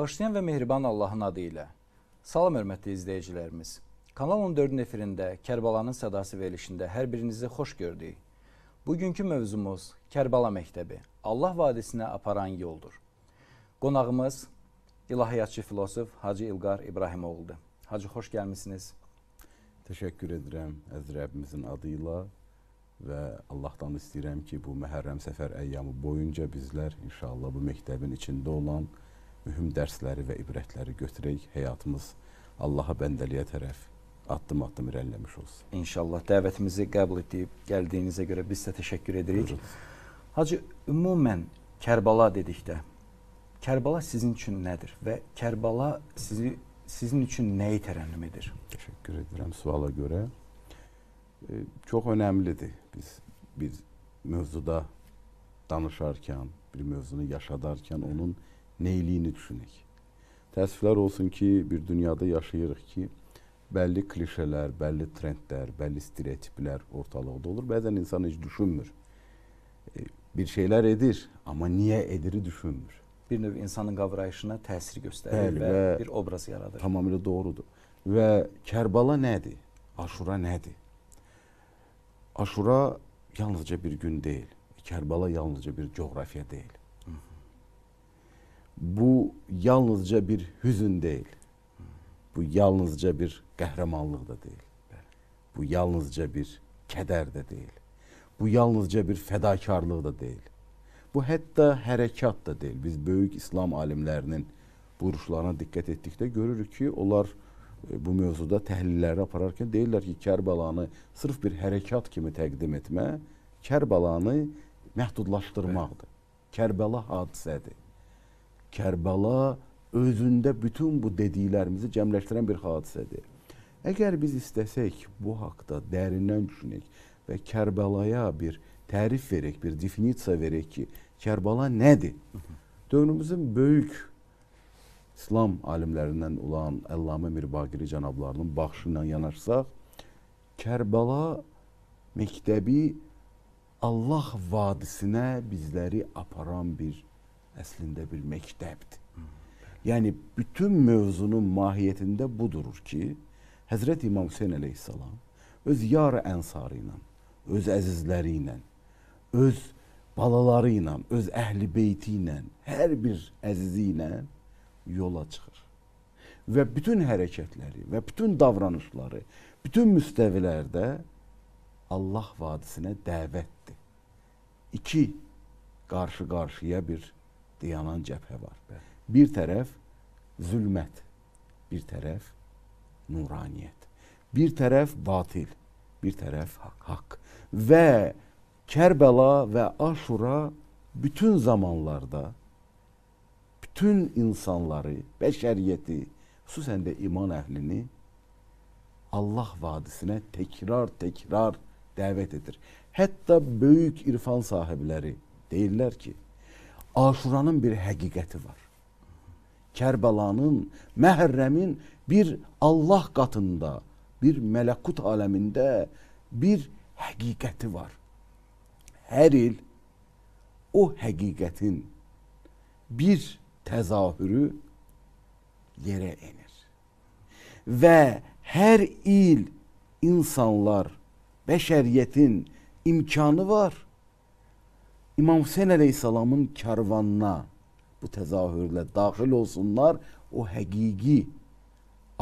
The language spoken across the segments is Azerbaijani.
Bağışlayan və mehriban Allahın adı ilə. Salam hörmətli izləyicilərimiz. Kanal 14-ün efirində Kərbalanın sədası verilişində hər birinizi xoş gördük. Bugünkü mövzumuz Kərbala məktəbi, Allah vadisinə aparan yoldur. Qonağımız ilahiyyatçı filosof Hacı İlqar İbrahimoğludur. Hacı xoş gəlmisiniz. Təşəkkür edirəm Əzr Rəbbimizin adı ilə və Allahdan istəyirəm ki, bu Məhərrəm Səfər əyyamı boyunca bizlər inşallah bu məktəbin içində olan mühüm dərsləri və ibrətləri götürək, həyatımız Allaha bəndəliyə tərəf addım-addım irəliləmiş olsun. İnşallah dəvətimizi qəbul edib gəldiyinizə görə biz də təşəkkür edirik. Buyurun. Hacı, ümumən Kərbala dedikdə, Kərbala sizin üçün nədir və Kərbala sizi, sizin üçün nəyi tərənnüm edir? Təşəkkür edirəm suala görə. E, çox önəmlidir biz bir mövzuda danışarkən, bir mövzunu yaşadarkən onun neyliyini düşünək. Təəssüflər olsun ki, bir dünyada yaşayırıq ki, bəlli klişələr, bəlli trendlər, bəlli stereotiplər ortalıqda olur. Bəzən insan heç düşünmür. E, bir şeylər edir, amma niyə ediri düşünmür. Bir növ insanın qavrayışına təsir göstərir Bəli, və, və bir obraz yaradır. Tamamilə doğrudur. Və Kərbala nədir? Aşura nədir? Aşura yalnızca bir gün deyil. Kərbala yalnızca bir coğrafiya deyil yalnızca bir hüzün değil. Bu yalnızca bir qəhrəmanlıq da deyil. Bu yalnızca bir kədər də deyil. Bu yalnızca bir fədakarlıq da deyil. Bu hətta hərəkat da deyil. Biz böyük İslam alimlərinin vuruşlarına diqqət etdikdə görürük ki, onlar e, bu mövzuda təhlilləri apararkən deyirlər ki, Kərbalanı sırf bir hərəkat kimi təqdim etmə, Kərbalanı məhdudlaşdırmaqdır. Kərbəla hadisədir. Kərbəla özündə bütün bu dediklərimizi cəmləşdirən bir hadisədir. Əgər biz istəsək bu haqda dərindən düşünək və Kərbəlaya bir tərif verək, bir definisiya verək ki, Kərbala nədir? Dövrümüzün böyük İslam alimlərindən olan Əllamə Mirbaqiri cənablarının baxışı ilə yanaşsaq, Kərbala məktəbi Allah vadisinə bizləri aparan bir əslində bir məktəbdir. Yəni bütün mövzunun mahiyyətində budur ki, Həzrət İmam Hüseyn əleyhissalam öz yar ənsarı ilə, öz əzizləri ilə, öz balaları ilə, öz əhli beyti ilə, hər bir əzizi ilə yola çıxır. Və bütün hərəkətləri və bütün davranışları, bütün müstəvilərdə Allah vadisinə dəvətdir. İki qarşı-qarşıya bir hattı yanan cephe var. Evet. Bir taraf zulmet, bir taraf nuraniyet. Bir taraf batil, bir taraf hak. hak. Ve Kerbela ve Aşura bütün zamanlarda bütün insanları, beşeriyeti, susen de iman ehlini Allah vadisine tekrar tekrar davet edir. Hatta büyük irfan sahipleri değiller ki. Aşuranın bir həqiqəti var. Kərbəlanın, Məhərrəmin bir Allah qatında, bir mələkut aləmində bir həqiqəti var. Hər il o həqiqətin bir təzahürü yerə enir. Və hər il insanlar, bəşəriyyətin imkanı var İmam Hüseyn əleyhissalamın karvanına bu təzahürlə daxil olsunlar o həqiqi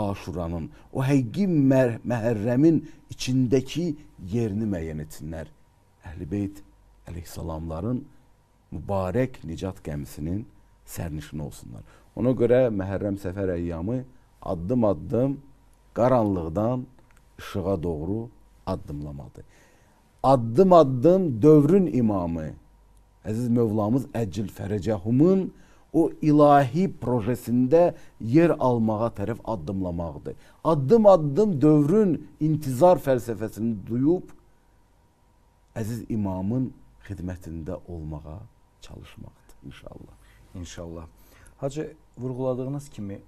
Aşuranın, o həqiqi məhərrəmin içindəki yerini müəyyən etsinlər. Əhl-i Beyt əleyhissalamların mübarək nicat gəmisinin sərnişini olsunlar. Ona görə Məhərrəm Səfər əyyamı addım-addım qaranlıqdan işığa doğru addımlamadı. Addım-addım dövrün imamı Əziz Mövlamız Əcil Fərəcəhum'un o ilahi projesində yer almağa tərəf addımlamaqdır. Addım-addım dövrün intizar fəlsəfəsini duyub əziz imamın xidmətində olmağa çalışmaqdır inşallah. İnşallah. Hacı vurğuladığınız kimi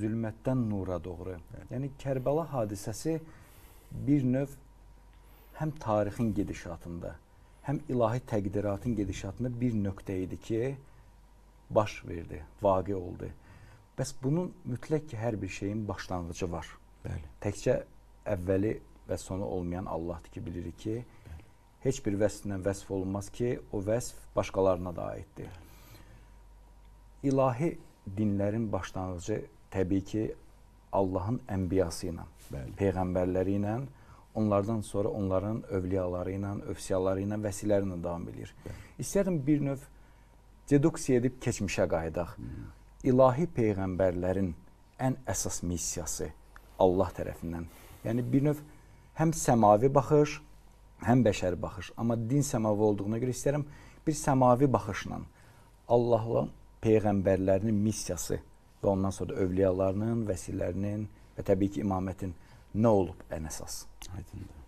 zülmətdən nura doğru. Evet. Yəni Kərbəla hadisəsi bir növ həm tarixin gedişatında, həm ilahi təqdiratın gedişatında bir nöqtə idi ki, baş verdi, vaqe oldu. Bəs bunun mütləq ki, hər bir şeyin başlanğıcı var. Bəli. Təkcə əvvəli və sonu olmayan Allahdır ki, bilirik ki, Bəli. heç bir vəsflə vəsf olunmaz ki, o vəsf başqalarına da aiddir. Bəli. İlahi dinlərin başlanğıcı təbii ki, Allahın ənbiyası ilə, Bəli. peyğəmbərləri ilə, Bəli onlardan sonra onların övliyaları ilə, övsiyaları ilə, vəsiləri ilə davam eləyir. İstəyirdim bir növ deduksiya edib keçmişə qayıdaq. İlahi peyğəmbərlərin ən əsas missiyası Allah tərəfindən. Yəni bir növ həm səmavi baxış, həm bəşəri baxış, amma din səmavi olduğuna görə istəyirəm bir səmavi baxışla Allahın peyğəmbərlərinin missiyası və ondan sonra övliyalarının, vəsilərinin və təbii ki, imamətin nə olub ən əsas? Aydındır.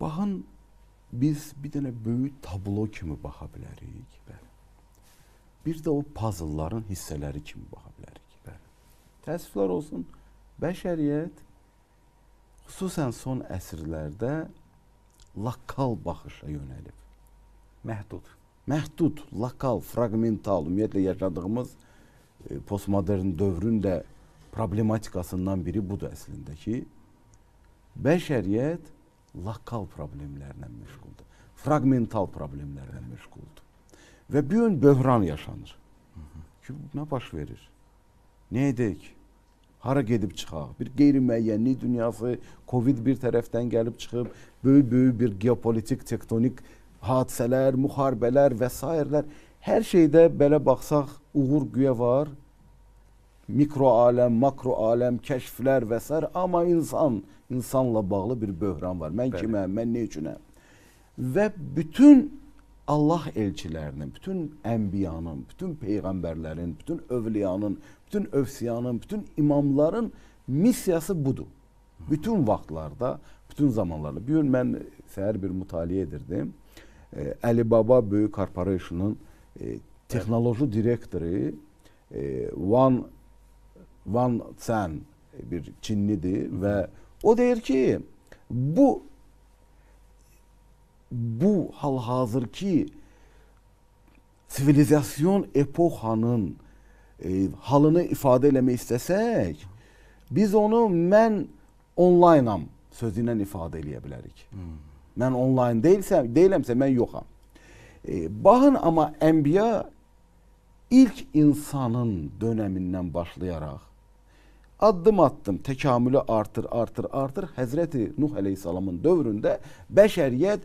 Baxın, biz bir dənə böyük tablo kimi baxa bilərik. Bəli. Bir də o puzzle'ların hissələri kimi baxa bilərik. Bəli. Təəssüflər olsun, bəşəriyyət xüsusən son əsrlərdə lokal baxışa yönəlib. Məhdud. Məhdud, lokal, fraqmental, ümumiyyətlə yaşadığımız e, postmodern dövrün də problematikasından biri budur əslində ki, bəşəriyyət lokal problemlərlə məşğuldur. Fragmental problemlərlə məşğuldur. Və bu gün böhran yaşanır. Ki, nə baş verir? Nə edək? Hara gedib çıxaq? Bir qeyri-müəyyənlik dünyası, Covid bir tərəfdən gəlib çıxıb, böyük-böyük bir geopolitik, tektonik hadisələr, müharibələr və s. hər şeydə belə baxsaq uğur güya var, mikro aləm, makro aləm, kəşflər və s. amma insan, insanla bağlı bir böhran var. Mən Bəli. kiməm, mən nə üçünəm? Və bütün Allah elçilərinin, bütün ənbiyanın, bütün peyğəmbərlərin, bütün övliyanın, bütün övsiyanın, bütün imamların missiyası budur. Bütün vaxtlarda, bütün zamanlarda. Bir gün mən səhər bir mütaliə edirdim. E, Əli Baba Böyük Korporation'ın e, texnoloji direktoru e, One Van Tsen bir Çinlidir və o deyir ki, bu bu hal-hazırki sivilizasyon epoxanın e, halını ifadə eləmək istəsək, biz onu mən onlaynam sözü ilə ifadə eləyə bilərik. Hmm. Mən onlayn deyilsəm, deyiləmsə mən yoxam. E, baxın amma ənbiya ilk insanın dönəmindən başlayaraq Addım attım tekamülü artır artır artır. Hazreti Nuh Aleyhisselam'ın dövründe beşeriyet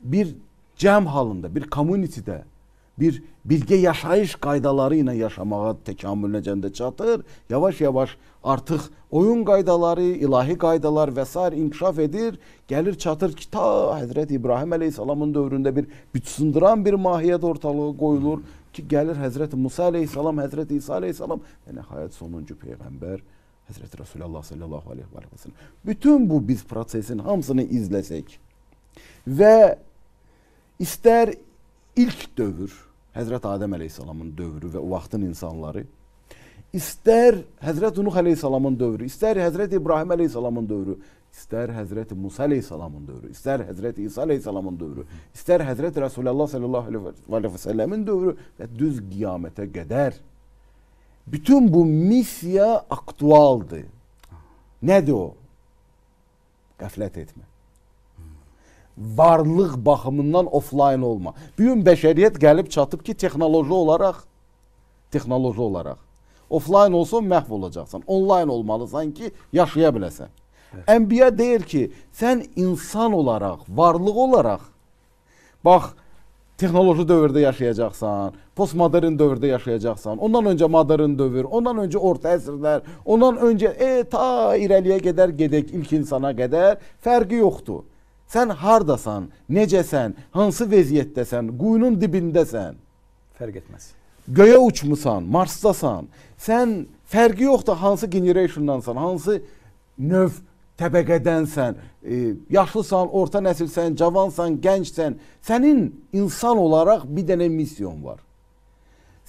bir cem halında, bir komünitede bir bilge yaşayış qaydalarıyla yaşamağa təkamüləcəndə çatır. Yavaş-yavaş artıq oyun qaydaları, ilahi qaydalar və s. inkişaf edir. Gəlir çatır ki, ta Həzrət İbrahim əleyhissalamın dövründə bir büt sındıran bir mahiyyət ortalığı qoyulur. Hı ki gəlir Həzrəti Musa əleyhissalam, Həzrəti İsa əleyhissalam və yəni nəhayət sonuncu peyğəmbər Həzrəti Rasulullah sallallahu əleyhi və səlləm. Bütün bu biz prosesin hamısını izləsək və istər ilk dövr Həzrət Adəm əleyhissalamın dövrü və o vaxtın insanları istər Həzrət Nuh əleyhissalamın dövrü, istər Həzrət İbrahim əleyhissalamın dövrü İstər Həzrəti Musa Aleyhisselamın dövrü, istər Həzrəti İsa Aleyhisselamın dövrü, istər Həzrəti Rasulullah sallallahu aleyhi və səlləmin dövrü və düz qiyamətə qədər bütün bu missiya aktualdır. Nədir o? Qəflət etmə. Varlıq baxımından offline olma. Bu gün bəşəriyyət gəlib çatıb ki, texnoloji olaraq texnoloji olaraq offline olsun məhv olacaqsan. Online olmalısan ki, yaşaya biləsən. Ənbiya deyir ki, sən insan olaraq, varlıq olaraq bax texnoloji dövrdə yaşayacaqsan, postmodern dövrdə yaşayacaqsan. Ondan öncə modern dövr, ondan öncə orta əsrlər, ondan öncə e ta irəliyə qədər gedək ilk insana qədər fərqi yoxdur. Sən hardasan, necəsən, hansı vəziyyətdəsən, quyunun dibindəsən, fərq etməz. Göyə uçmusan, Marsdasan. Sən fərqi yoxdur hansı generationdansan, hansı növ təbəqədənsən, e, yaşlısan, orta nəsilsən, cavansan, gəncsən, sənin insan olaraq bir dənə missiyon var.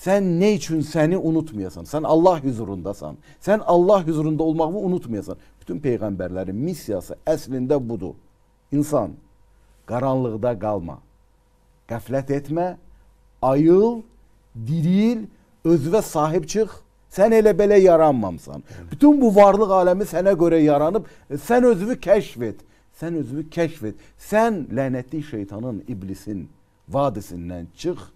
Sən nə üçün səni unutmayasan? Sən Allah huzurundasan. Sən Allah huzurunda olmağını unutmayasan. Bütün peyğəmbərlərin missiyası əslində budur. İnsan qaranlıqda qalma. Qəflət etmə, ayıl, diril, özünə sahib çıx Sen elə belə yaranmamsan. Bütün bu varlıq aləmi sənə görə yaranıb, e, sən özünü kəşf et. Sən özünü kəşf et. Sən lənətli şeytanın, iblisin vadisindən çıx.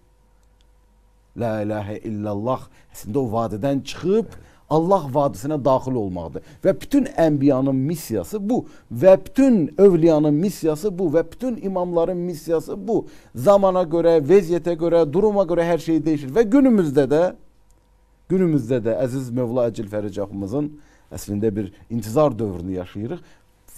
La ilahe illallah. Əslində o vadidən çıxıb Allah vadisine daxil olmaqdır. Və bütün ənbiyanın missiyası bu. Və bütün övliyanın missiyası bu. Və bütün imamların missiyası bu. Zamana görə, vəziyyətə görə, duruma görə hər şey değişir. Və günümüzdə də Günümüzdə də əziz Mövla Əcil Fərəcəxımızın əslində bir intizar dövrünü yaşayırıq.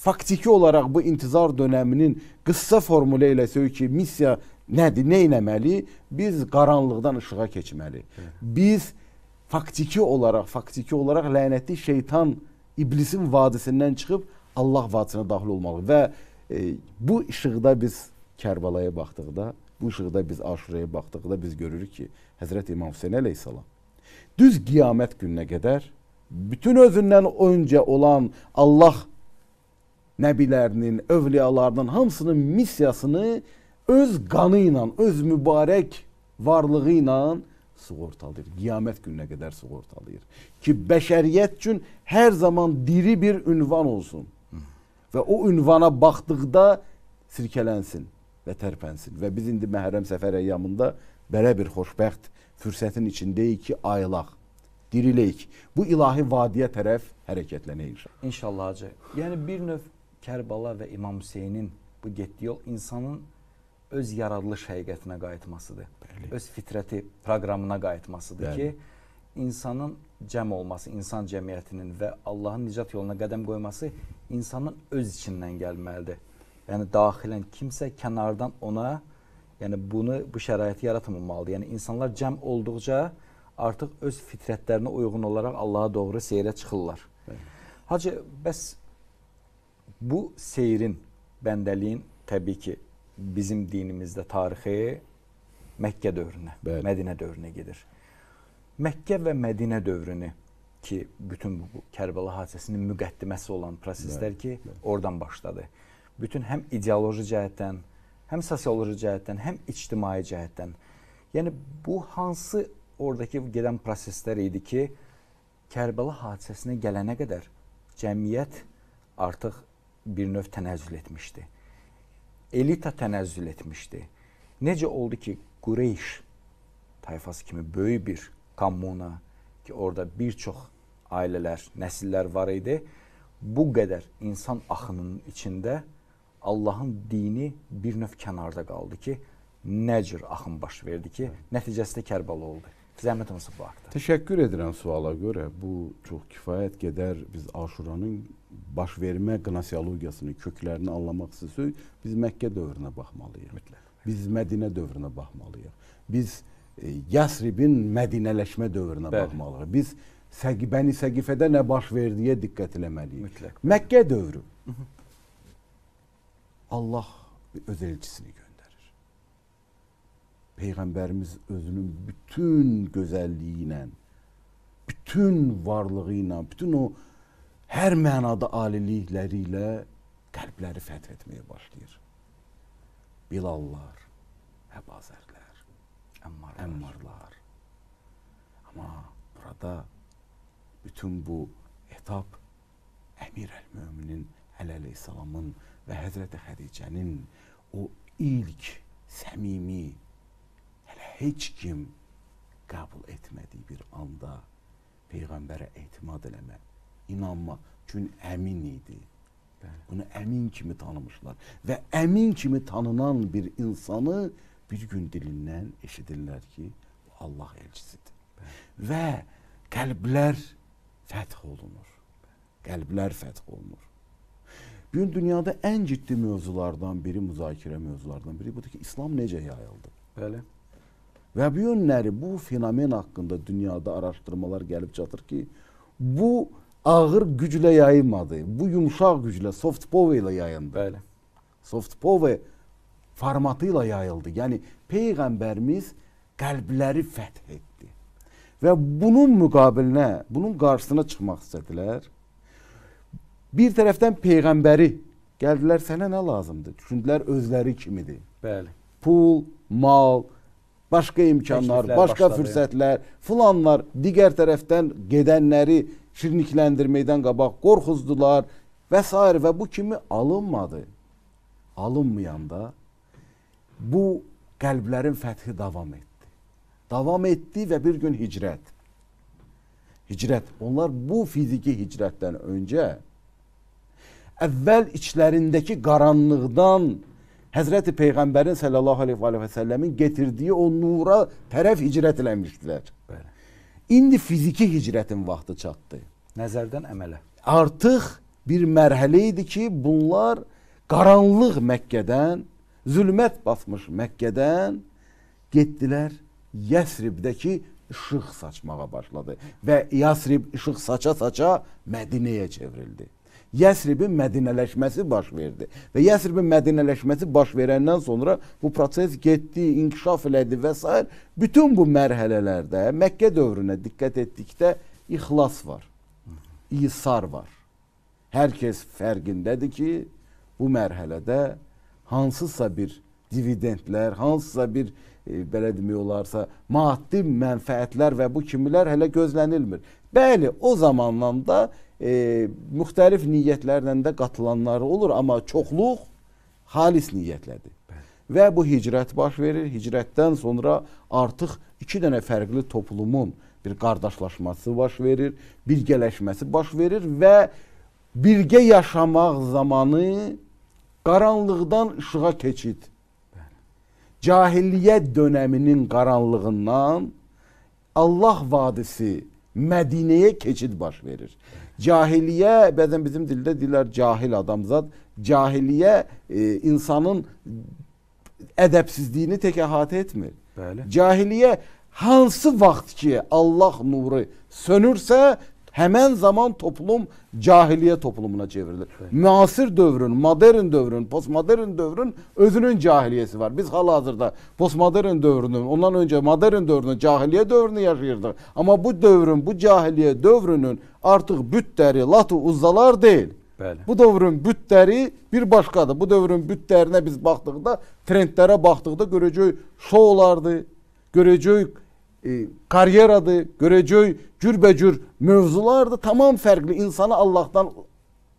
Faktiki olaraq bu intizar dönəminin qıssa formulu ilə ki, missiya nədir, nə etməli? Biz qaranlıqdan işığa keçməli. Biz faktiki olaraq, faktiki olaraq lənətli şeytan iblisin vadisindən çıxıb Allah vadisinə daxil olmalı və e, bu işıqda biz Kərbalaya baxdıqda, bu işıqda biz Aşuraya baxdıqda biz görürük ki, Həzrət İmam Hüseyn əleyhissalam düz kıyamet gününe kadar bütün özündən önce olan Allah nəbilərinin, övliyalarının hamısının missiyasını öz qanı ilə, öz mübarək varlığı ilə sığortalayır. Qiyamət gününə qədər sığortalayır. Ki bəşəriyyət üçün hər zaman diri bir ünvan olsun. Və o ünvana baxdıqda sirkələnsin və tərpənsin. Və biz indi Məhərrəm Səfər əyyamında belə bir xoşbəxt fürsətin içindəyik ki, ayılaq, diriləyik. Bu ilahi vadiyə tərəf hərəkətlənəyik. İnşallah hacı. Yəni bir növ Kərbala və İmam Hüseynin bu getdiyi yol insanın öz yaradılış həqiqətinə qayıtmasıdır. Bəli. Öz fitrəti proqramına qayıtmasıdır Bəli. ki, insanın cəm olması, insan cəmiyyətinin və Allahın nicat yoluna qədəm qoyması insanın öz içindən gəlməlidir. Yəni daxilən kimsə kənardan ona Yəni bunu bu şəraiti yaratmamalıdır. Yəni insanlar cəm olduqca artıq öz fitrətlərinə uyğun olaraq Allaha doğru seyrə çıxırlar. Hacı, bəs bu seyrin, bəndəliyin təbii ki, bizim dinimizdə tarixi Məkkə dövrünə, Bəli. Mədinə dövrünə gedir. Məkkə və Mədinə dövrünü ki, bütün bu Kərbəla hadisəsinin müqəddiməsi olan proseslər Bəli. ki, Bəli. oradan başladı. Bütün həm ideoloji cəhətdən, həm sosioloji cəhətdən, həm ictimai cəhətdən. Yəni bu hansı oradakı gedən proseslər idi ki, Kərbəla hadisəsinə gələnə qədər cəmiyyət artıq bir növ tənəzzül etmişdi. Elita tənəzzül etmişdi. Necə oldu ki, Qureyş tayfası kimi böyük bir kommuna ki, orada bir çox ailələr, nəsillər var idi. Bu qədər insan axınının içində Allahın dini bir növ kənarda qaldı ki, nə cür axın baş verdi ki, nəticəsində Kərbəla oldu. Zəhmət olsun bu haqda. Təşəkkür edirəm suala görə. Bu çox kifayət qədər biz Aşuranın baş vermə qnasiologiyasının köklərini anlamaq istəsək, biz Məkkə dövrünə baxmalıyıq. Mütləq. Biz Mədinə dövrünə baxmalıyıq. Biz e, Yasribin Mədinələşmə dövrünə Bəli. baxmalıyıq. Biz Səqi, Bəni Səqifədə nə baş verdiyə diqqət eləməliyik. Mütləq. Məkkə dövrü. Hı -hı. Allah öz elçisini gönderir. Peyğəmbərimiz özünün bütün gözəlliyi ilə, bütün varlığı ilə, bütün o hər mənada alilikləri ilə qəlbləri fəth etməyə başlayır. Bilallar, Əbazərlər, Əmmarlar. Əmmarlar. Amma burada bütün bu etap Əmir Əl-Möminin Əl-Əleyhissalamın -əl və Həzrəti Xədicənin o ilk səmimi, hələ heç kim qəbul etmədiyi bir anda Peyğəmbərə etimad eləmək, inanmaq, çünki əmin idi. Bəli. Onu əmin kimi tanımışlar və əmin kimi tanınan bir insanı bir gün dilindən eşidirlər ki, Allah elçisidir. Bəli. Və qəlblər fəth olunur. Bəli. Qəlblər fəth olunur. Bu gün dünyada ən ciddi mövzulardan biri, müzakirə mövzulardan biri budur ki, İslam necə yayıldı? Bəli. Və bu yönləri, bu fenomen haqqında dünyada araşdırmalar gəlib çatır ki, bu ağır güclə yayılmadı. Bu yumşaq güclə, soft power ilə yayıldı. Bəli. Soft power formatı ilə yayıldı. Yəni peyğəmbərimiz qəlbləri fəth etdi. Və bunun müqabilinə, bunun qarşısına çıxmaq istədilər Bir tərəfdən peyğəmbəri gəldilər sənə nə lazımdır? Düşündülər özləri kimidir. Bəli. Pul, mal, başqa imkanlar, Təkliflər başqa başladı. fürsətlər, filanlar digər tərəfdən gedənləri şirinlikləndirməkdən qabaq qorxuzdular və s. və bu kimi alınmadı. Alınmayanda bu qəlblərin fəthi davam etdi. Davam etdi və bir gün hicrət. Hicrət. Onlar bu fiziki hicrətdən öncə əvvəl içlərindəki qaranlıqdan Həzrəti Peyğəmbərin sallallahu əleyhi və səlləmin gətirdiyi o nura tərəf hicrət eləmişdilər. Bəli. İndi fiziki hicrətin vaxtı çatdı. Nəzərdən əmələ. Artıq bir mərhələ idi ki, bunlar qaranlıq Məkkədən, zülmət basmış Məkkədən getdilər Yəsribdəki işıq saçmağa başladı və Yəsrib işıq saça-saça Mədinəyə çevrildi. Yəsribin mədinələşməsi baş verdi. Və Yəsribin mədinələşməsi baş verəndən sonra bu proses getdi, inkişaf elədi və s. Bütün bu mərhələlərdə Məkkə dövrünə diqqət etdikdə ixlas var, isar var. Hər kəs fərqindədir ki, bu mərhələdə hansısa bir dividendlər, hansısa bir e, belə demək olarsa, maddi mənfəətlər və bu kimilər hələ gözlənilmir. Bəli, o zamandan da e, müxtəlif niyyətlərlə də qatılanları olur, amma çoxluq xalis niyyətlədir. Bəli. Və bu hicrət baş verir. Hicrətdən sonra artıq iki dənə fərqli toplumun bir qardaşlaşması baş verir, birgələşməsi baş verir və birgə yaşamaq zamanı qaranlıqdan işığa keçid. Bəli. Cahiliyyət dönəminin qaranlığından Allah vadisi Mədinəyə keçid baş verir. Cahiliyə bəzən bizim dildə deyirlər cahil adam zad. Cahiliyə e, insanın ədəbsizliyini tək əhatə etmir. Bəli. Cahiliyə hansı vaxt ki Allah nuru sönürsə Hemen zaman toplum cahiliye toplumuna çevrilir. Evet. Müasir dövrün, modern dövrün, postmodern dövrün özünün cahiliyesi var. Biz halihazırda postmodern dövrünün, ondan önce modern dövrünün cahiliye dövrünü yaşıyorduk. Ama bu dövrün, bu cahiliye dövrünün artık bütleri, latı uzzalar değil. Bəli. Bu dövrün bütləri bir başqadır. Bu dövrün bütlərinə biz baxdıqda, trendlərə baxdıqda görəcəyik şoulardı, görəcəyik E, kariyeradı, göreceği cürbəcür mövzulardı. Tamam fərqli insanı Allahdan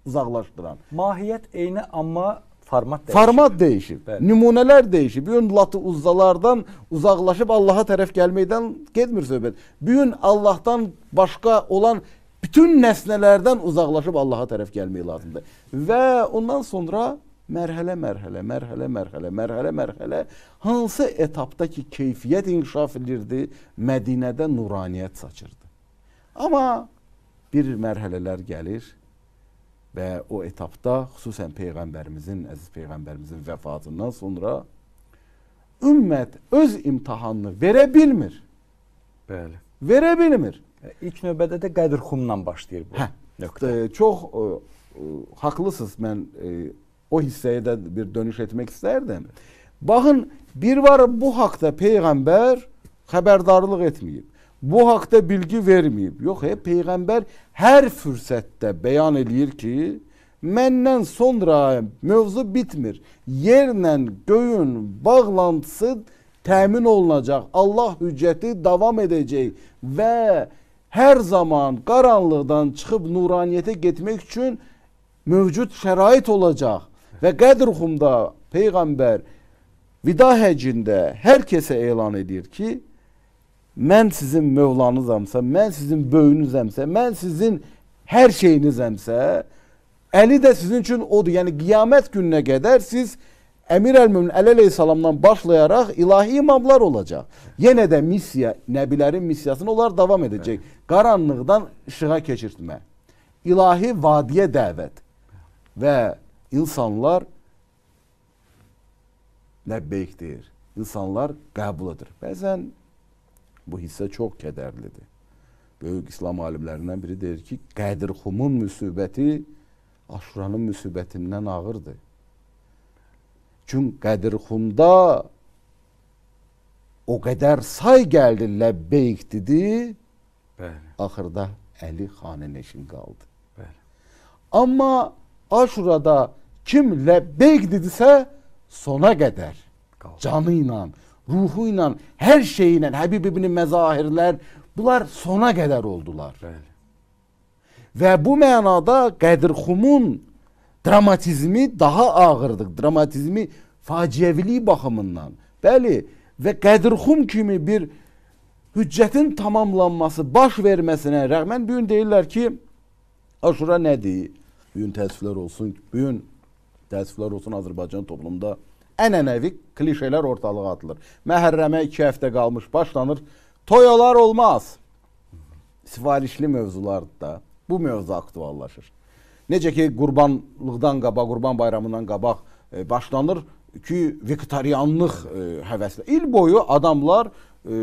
uzaqlaşdıran. Mahiyyət eyni amma format dəyişir. Format dəyişir. Bəli. Nümunələr dəyişir. Bu gün latı uzzalardan uzaqlaşıb Allah'a tərəf gəlməkdən getmir söhbət. Bu gün Allahdan başqa olan bütün nəsnələrdən uzaqlaşıb Allah'a tərəf gəlmək lazımdır. Və ondan sonra mərhələ mərhələ, mərhələ mərhələ, mərhələ mərhələ hansı etapda ki keyfiyyət inkişaf edirdi, Mədinədə nuraniyyət saçırdı. Amma bir mərhələlər gəlir və o etapda xüsusən peyğəmbərimizin, əziz peyğəmbərimizin vəfatından sonra ümmət öz imtahanını verə bilmir. Bəli. Verə bilmir. E, ilk növbədə də qədr xumla başlayır bu. Hə, nöqtə. E, çox ə, e, ə, haqlısınız. Mən ə, o hisseye de bir dönüş etmek isterdim. Bakın bir var bu hakta peygamber haberdarlık etmeyip bu hakta bilgi vermeyip yok hep peygamber her fürsətdə beyan eləyir ki məndən sonra mövzu bitmir. Yerlə göyün bağlantısı təmin olunacaq. Allah hüccəti davam edəcək və hər zaman qaranlıqdan çıxıb nuraniyyətə getmək üçün mövcud şərait olacaq. Ve Qədrxumda Peyğəmbər vida həcində hər kəsə elan edir ki, mən sizin mövlanızamsa, mən sizin böyünüzəmsə, mən sizin hər şeyinizəmsə, əli də sizin üçün odur. Yəni qiyamət gününə qədər siz Əmir Əl-Mömin əleyhissalamdan başlayaraq ilahi imamlar olacaq. Yenə də missiya, nəbilərin missiyasını onlar davam edəcək. Qaranlıqdan işığa keçirtmə. İlahi vadiyə dəvət və insanlar ləbbeyk deyir. İnsanlar qəbul edir. Bəzən bu hissə çox kədərlidir. Böyük İslam alimlərindən biri deyir ki, Qədirxumun müsibəti Aşuranın müsibətindən ağırdır. Çünki Qədirxumda o qədər say gəldi ləbbeyk dedi. Bəli. Axırda Əli xanəneşin qaldı. Bəli. Amma Aşurada Kim lebbeyk dedisə sona qədər canı ilə, ruhu ilə, hər şeyi ilə Həbib ibn məzahirlər bunlar sona qədər oldular. Bəli. Və bu mənada Qədirxumun dramatizmi daha ağırdır. Dramatizmi faciəviliyi baxımından. Bəli, və Qədirxum kimi bir hüccətin tamamlanması, baş verməsinə rəğmən bu gün deyirlər ki, Aşura nədir? Bu gün təəssüflər olsun. Bu gün təəssüflər olsun Azərbaycan toplumunda ənənəvi klişelər ortalığa atılır. Məhərrəmə 2 həftə qalmış başlanır. Toyalar olmaz. Sifarişli mövzulardır da. Bu mövzu aktuallaşır. Necə ki qurbanlıqdan qabaq, qurban bayramından qabaq e, başlanır ki, vegetarianlıq e, həvəslə. İl boyu adamlar e,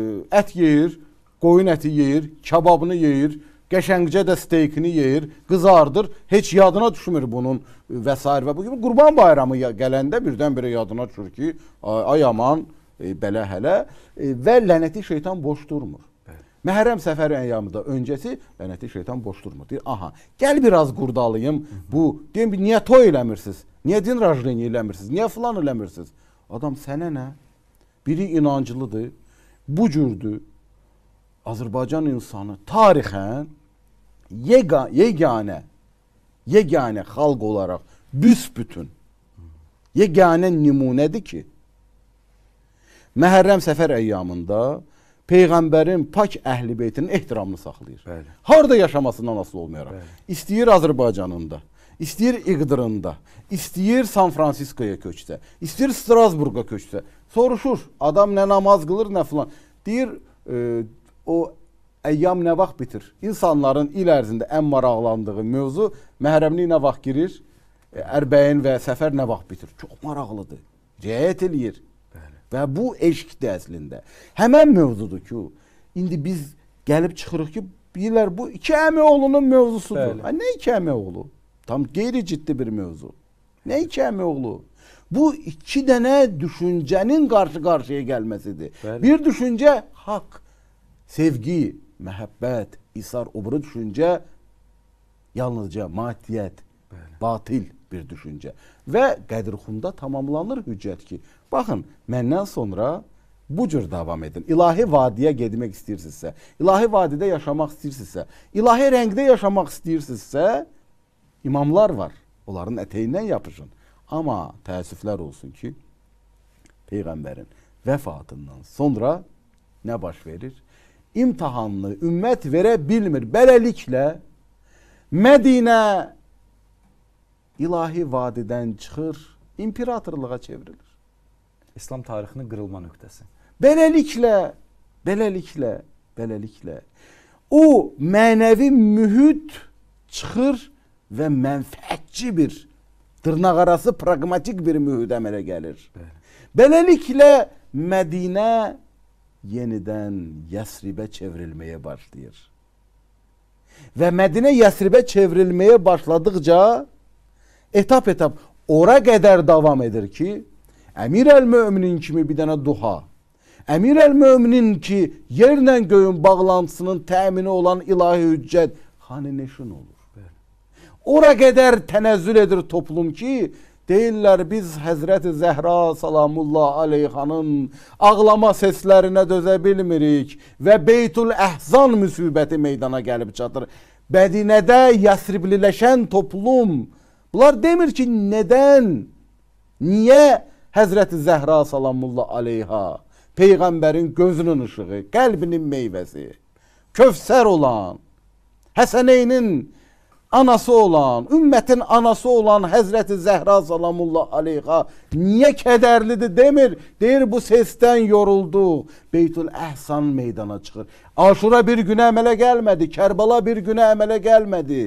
ət yeyir, qoyun əti yeyir, kebabını yeyir, Qəşəngcə də steykini yeyir, qızardır, heç yadına düşmür bunun və s. və bu kimi Qurban bayramı gələndə birdən-birə yadına düşür ki, ay aman e, belə hələ e, və lənəti şeytan boş durmur. Bəli. Məhərrəm səfər əyyamında öncəsi lənəti şeytan boş durmur. Deyir, aha, gəl biraz qurdalayım bu. Deyim, niyə toy eləmirsiniz? Niyə din rajleni eləmirsiniz? Niyə filan eləmirsiniz? Adam sənə nə? Biri inancılıdır, bu cürdür. Azərbaycan insanı tarixən yega, yegane yegane xalq olaraq büsbütün yeganə nümunədir ki Məhərrəm səfər əyyamında peyğəmbərin pak əhli beytinin ehtiramını saxlayır. Bəli. Harda yaşamasından asılı olmayaraq. Bəli. İstəyir Azərbaycanında, istəyir İqdırında, istəyir San Fransiskoya köçsə, istəyir Strasburqa köçsə. Soruşur, adam nə namaz qılır, nə filan. Deyir, e, o Əyyam nə vaxt bitir? İnsanların il ərzində ən maraqlandığı mövzu Məhərrəmlik nə vaxt girir? E, Ərbəyin və səfər nə vaxt bitir? Çox maraqlıdır. Riayət eləyir. Bəli. Və bu eşqdir əslində. Həmən mövzudur ki, indi biz gəlib çıxırıq ki, deyirlər bu iki əmi oğlunun mövzusudur. Bəli. Ha, nə iki əmi oğlu? Tam qeyri-ciddi bir mövzu. Nə iki əmi oğlu? Bu iki dənə düşüncənin qarşı-qarşıya gəlməsidir. Bəli. Bir düşüncə haqq, sevgi, məhəbbət, isar o biri düşüncə yalnızca maddiyyət, Bəli. batil bir düşüncə. Və Qədirxunda tamamlanır hüccət ki, baxın, məndən sonra bu cür davam edin. İlahi vadiyə getmək istəyirsinizsə, ilahi vadidə yaşamaq istəyirsinizsə, ilahi rəngdə yaşamaq istəyirsinizsə, imamlar var. Onların ətəyindən yapışın. Amma təəssüflər olsun ki, Peyğəmbərin vəfatından sonra nə baş verir? imtihanlı ümmet verebilmir. Beləliklə Medine ilahi vadiden çıxır, imperatorluğa çevrilir. İslam tarixinin qırılma nöqtəsi. Beləliklə, beləliklə, beləliklə o mənəvi mühit çıxır və mənfəətçi bir dırnaqarası praqmatik bir mühit əmələ gəlir. Bəli. Beləliklə Mədinə yeniden Yesrib'e çevrilmeye başlayır. Ve Medine Yesrib'e çevrilmeye başladıkça etap etap ora qədər davam edir ki, Əmir el-Möminin kimi bir dənə duha, Əmir el-Möminin ki, yerlə göyün bağlantısının təmini olan ilahi hüccət, hani neşin olur. Ora qədər tənəzzül edir toplum ki, Deyirlər biz Həzrəti Zəhra salamullah aleyhanın ağlama səslərinə dözə bilmirik və Beytul Əhzan müsibəti meydana gəlib çatır. Bədinədə yasribliləşən toplum bunlar demir ki, nədən? Niyə Həzrəti Zəhra salamullah aleyha peyğəmbərin gözünün işığı, qəlbinin meyvəsi, Kövsər olan Həsəneynin anası olan, ümmətin anası olan Həzrəti Zəhra salamullah aleyha niyə kədərlidir demir. Deyir bu səsdən yoruldu. Beytül Əhsan meydana çıxır. Aşura bir günə əmələ gəlmədi, Kərbala bir günə əmələ gəlmədi.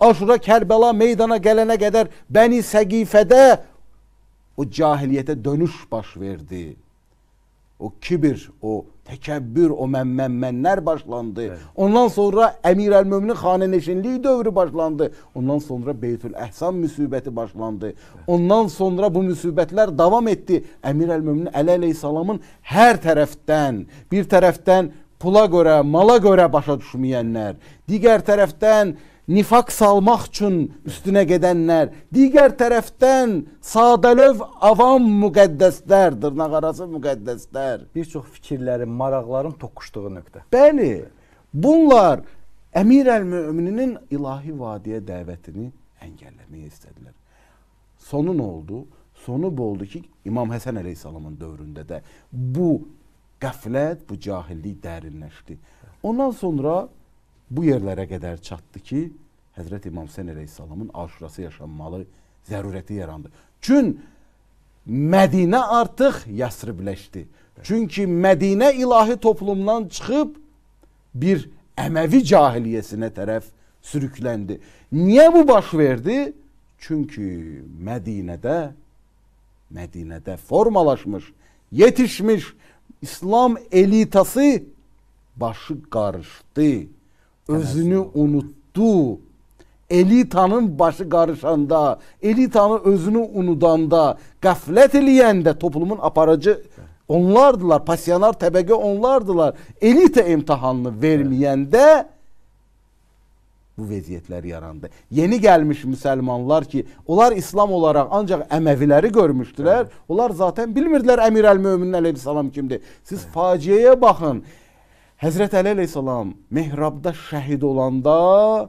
Aşura Kərbala meydana gələnə qədər Bəni Səqifədə o cahiliyyətə dönüş baş verdi. O kibir, o təkəbbür, o mənmənmənlər başlandı. Evet. Ondan sonra Əmirəlmüminin xanəneşinlik dövrü başlandı. Ondan sonra Beytül Əhsan müsibəti başlandı. Evet. Ondan sonra bu müsibətlər davam etdi. Əmirəlmüminin Əli əleyhissalamın hər tərəfdən, bir tərəfdən pula görə, mala görə başa düşməyənlər, digər tərəfdən nifak salmaq üçün üstünə gedənlər, digər tərəfdən sadəlöv avam müqəddəslər, dırnaq arası müqəddəslər. Bir çox fikirlərin, maraqların toqquşduğu nöqtə. Bəli. Bunlar Əmir əl-Mömininin ilahi vadiyə dəvətini əngəlləməyə istədilər. Sonu nə oldu? Sonu bu oldu ki, İmam Həsən əleyhissalamın dövründə də bu qəflət, bu cahillik dərinləşdi. Ondan sonra bu yerlərə qədər çatdı ki, Həzrət İmam Hüseyn əleyhissalamın aşurası yaşanmalı zərurəti yarandı. Çün Mədinə artıq yasribləşdi. Çünki Mədinə ilahi toplumdan çıxıb bir Əməvi cahiliyəsinə tərəf sürükləndi. Niyə bu baş verdi? Çünki Mədinədə Mədinədə formalaşmış, yetişmiş İslam elitası başı qarışdı özünü unuttu. Elitanın başı qarışanda, elitanı özünü unudanda, qəflət eləyəndə toplumun aparıcı onlardılar, pasiyanar təbəqə onlardılar. Elita imtahanını verməyəndə evet. bu vəziyyətlər yarandı. Yeni gəlmiş müsəlmanlar ki, onlar İslam olaraq ancaq Əməviləri görmüşdülər. Evet. Onlar zaten bilmirdilər Əmirəl-Möminin əleyhissalam kimdir. Siz evet. faciəyə baxın. Həzrət Əli əleyhissalam mehrabda şəhid olanda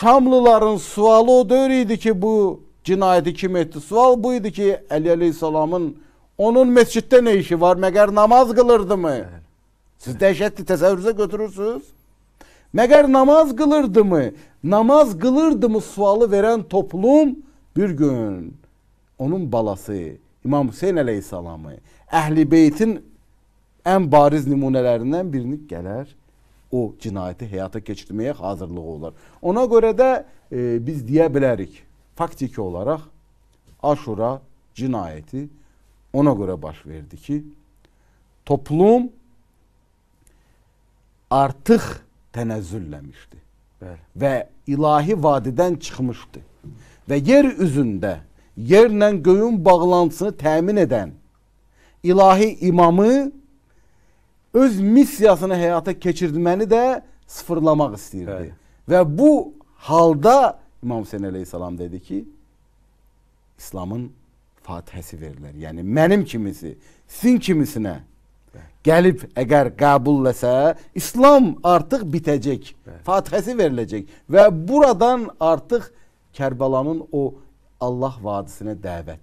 Şamlıların sualı o deyil idi ki, bu cinayəti kim etdi? Sual bu idi ki, Əli əleyhissalamın onun məsciddə nə işi var? Məgər namaz qılırdımı? Siz dəhşətli təsəvvürünüzə götürürsünüz. Məgər namaz qılırdımı? Namaz qılırdımı sualı verən toplum bir gün onun balası İmam Hüseyn əleyhissalamı Əhl-i Beytin ən bariz nümunələrindən birini gələr o cinayəti həyata keçirməyə hazırlığı olar. Ona görə də e, biz deyə bilərik, faktiki olaraq Aşura cinayəti ona görə baş verdi ki, toplum artıq tənəzzülləmişdi Bəli. və ilahi vadidən çıxmışdı və yer üzündə yerlə göyün bağlantısını təmin edən ilahi imamı öz missiyasını həyata keçirməni də sıfırlamaq istəyirdi. Hə. Və bu halda İmam Hüseyn əleyhissalam dedi ki, İslamın fatihəsi verilər. Yəni mənim kimisi, sizin kimisinə hə. gəlib əgər qəbulləsə, İslam artıq bitəcək. Bəli. Hə. Fatihəsi veriləcək və buradan artıq Kərbəlanın o Allah vadisinə dəvət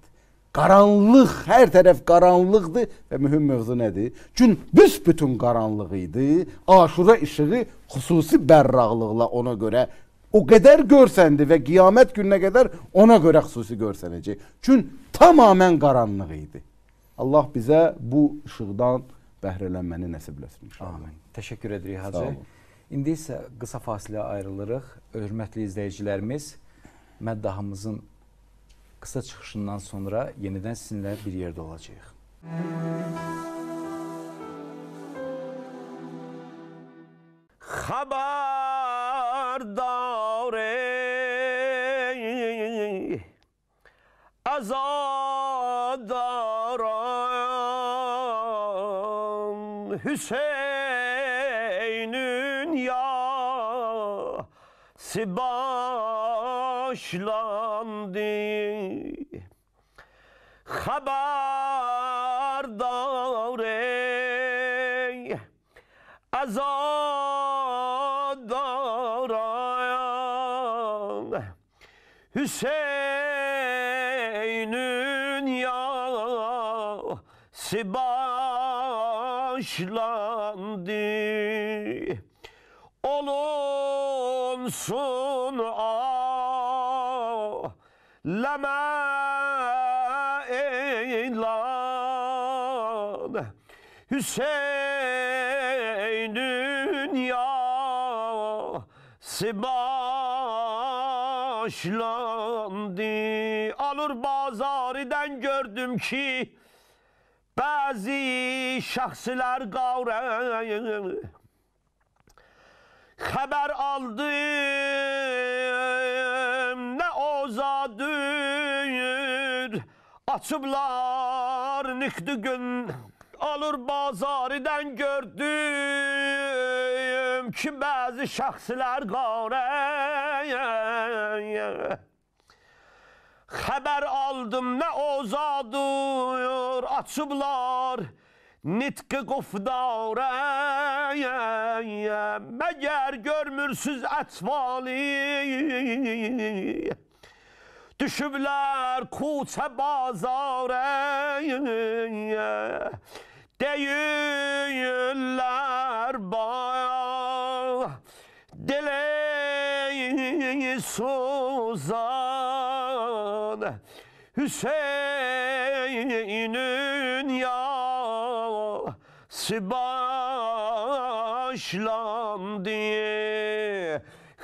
Qaranlıq, hər tərəf qaranlıqdır və mühüm mövzu nədir? Gün büsbütün qaranlıq idi. Aşura işığı xüsusi bərraqlıqla ona görə o qədər görsəndi və qiyamət gününə qədər ona görə xüsusi görsənəcək. Gün tamamilə qaranlıq idi. Allah bizə bu işıqdan bəhrələnməni nəsib etsin inşallah. Amin. Təşəkkür edirik Hacı. İndi isə qısa fasilə ayrılırıq. Hörmətli izləyicilərimiz, məddahımızın Kısa çıxışından sonra yenidən sizinlə bir yerdə olacağıq. Xabardar ey azadaran Hüseyin'in ya Sibar başlandı Haberdar ey azadara Hüseyin'in yası başlandı Olunsun lema eylan Hüseyin'in yası başlandı Alır bazariden gördüm ki Bazı şahsiler kavre Haber aldı oza düyür Açıblar nikdi gün Alır bazariden gördüm ki bazı şahsiler gare Haber aldım ne ozadur açıblar Nitki kufdare Meğer görmürsüz etmali Düşüblər kuçə bazarəyə Deyirlər bayaq Dileyi suzan Hüseyin'in yası başlandı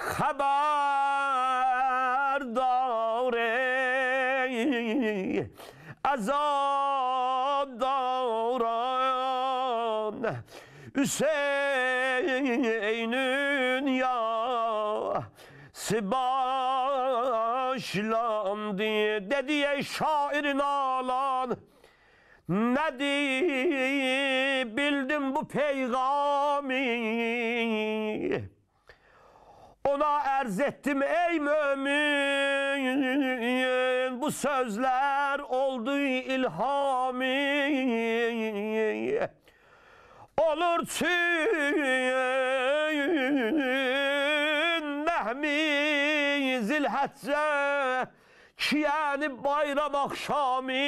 Haber azap davran Hüseyin'in ya başlandı dedi diye şairin ağlan ne bildim bu peygami ona erz ettim ey mümin bu sözler oldu ilhami olur tün nehmi zilhetze ki yani bayram akşami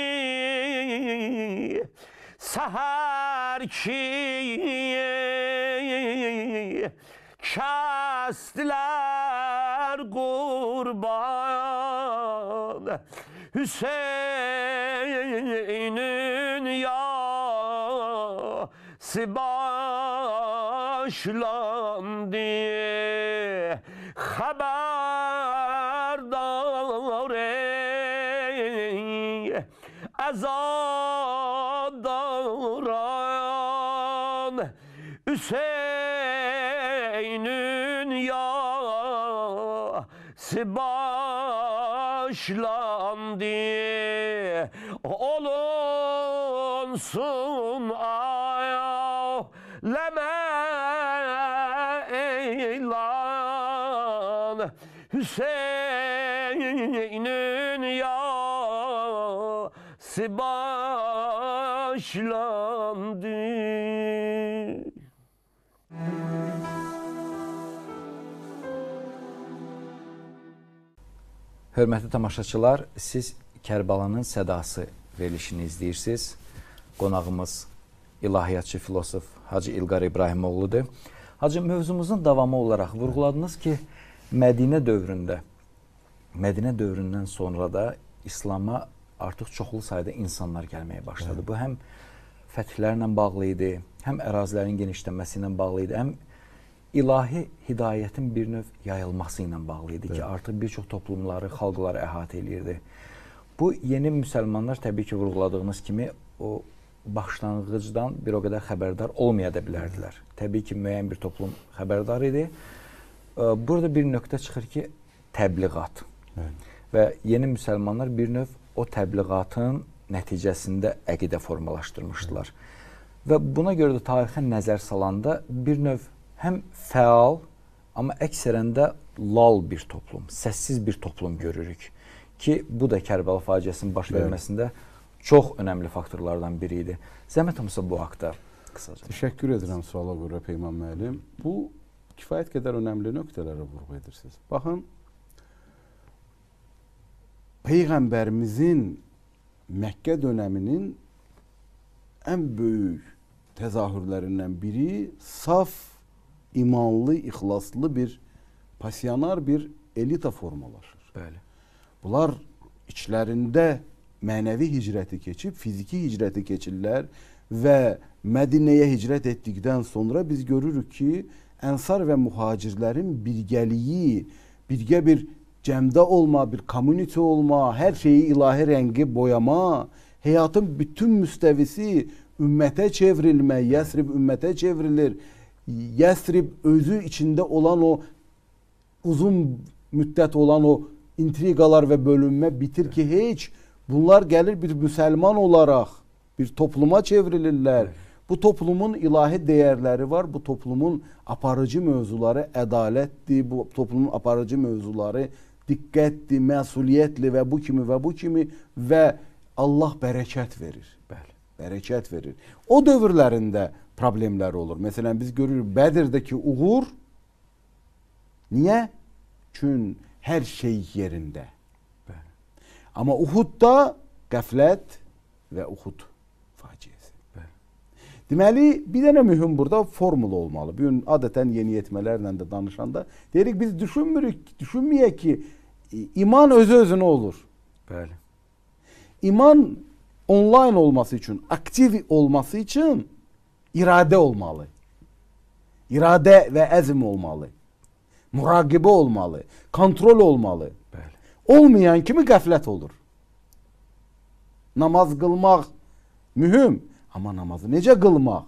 seher ki kestiler kurban Hüseyin'in yası başlandı haberdar ey azam başlandı olunsun ayav leme eylan Hüseyin'in yası başlandı Hörmətli tamaşaçılar, siz Kərbalanın sədası verilişini izləyirsiniz. Qonağımız ilahiyyatçı filosof Hacı İlqar İbrahimoğludur. Hacı mövzumuzun davamı olaraq vurğuladınız ki, Mədinə dövründə Mədinə dövründən sonra da İslam'a artıq çoxlu sayda insanlar gəlməyə başladı. Hı. Bu həm fətihlərlə bağlı idi, həm ərazilərin genişlənməsi ilə bağlı idi, həm ilahi hidayətin bir növ yayılması ilə bağlı idi ki, artıq bir çox toplumları, xalqları əhatə eləyirdi. Bu yeni müsəlmanlar təbii ki, vurğuladığınız kimi o başlanğıcdan bir o qədər xəbərdar olmaya da bilərdilər. Təbii ki, müəyyən bir toplum xəbərdar idi. Burada bir nöqtə çıxır ki, təbliğat. Hı. Və yeni müsəlmanlar bir növ o təbliğatın nəticəsində əqidə formalaşdırmışdılar. Hı. Və buna görə də tarixə nəzər salanda bir növ həm fəal, amma əksərən də lal bir toplum, səssiz bir toplum görürük ki, bu da Kərbəla faciəsinin baş verməsində çox önəmli faktorlardan biri idi. Zəhmət olmasa bu haqda qısaca. Təşəkkür edirəm suala görə Peyman müəllim. Bu kifayət qədər önəmli nöqtələrə vurğu edirsiniz. Baxın peyğəmbərimizin Məkkə dövrünün ən böyük təzahürlərindən biri saf imanlı, ihlaslı bir pasiyanar bir elita formalaşır. Bəli. Bunlar içlərində mənəvi hicrəti keçib, fiziki hicrəti keçirlər və Mədinəyə hicrət etdikdən sonra biz görürük ki, ənsar və mühacirlərin birgəliyi, birgə bir cəmdə olma, bir community olma, hər şeyi ilahi rəngi boyama, həyatın bütün müstəvisi ümmətə çevrilmə, Yəsrib ümmətə çevrilir. Yəsrib özü içində olan o uzun müddət olan o intriqalar və bölünmə bitir ki, heç bunlar gəlir bir müsəlman olaraq bir topluma çevrilirlər. Bu toplumun ilahi dəyərləri var. Bu toplumun aparıcı mövzuları ədalətdir. Bu toplumun aparıcı mövzuları diqqətdir, məsuliyyətli və bu kimi və bu kimi və Allah bərəkət verir. Bəli. Bərəkət verir. O dövrlərində problemler olur. Mesela biz görürük Bedir'deki uğur niye? Çünkü her şey yerinde. Evet. Ama Uhud'da qəflət və Uhud faciəsi. Bəli. Deməli, bir dənə mühüm burada formula olmalı. Bu gün adətən yeniyetmələrlə də danışanda deyirik biz düşünmürük, düşünməyək ki, iman özü özünə olur. Bəli. İman onlayn olması üçün, aktiv olması üçün İradə olmalı. İradə və əzm olmalı. Muraqibə olmalı, kontrol olmalı. Bəli. Olmayan kimi qəflət olur. Namaz qılmaq mühüm, amma namazı necə qılmaq?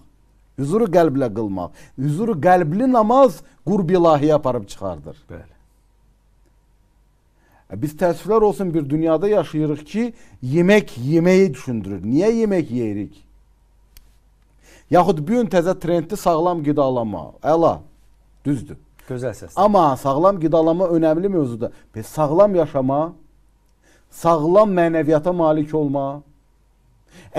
Huzuru qəlblə qılmaq. Huzuru qəlbli namaz qurb ilahiyə aparıb çıxardır. Bəli. E, biz təəssüflər olsun bir dünyada yaşayırıq ki, yemək yeməyi düşündürür. Niyə yemək yeyirik? Yaxud bu gün təzə trendli sağlam qidalanma. Əla. Düzdür. Gözəl səsdir. Amma sağlam qidalanma önəmli mövzudur. Biz sağlam yaşama, sağlam mənəviyyata malik olma.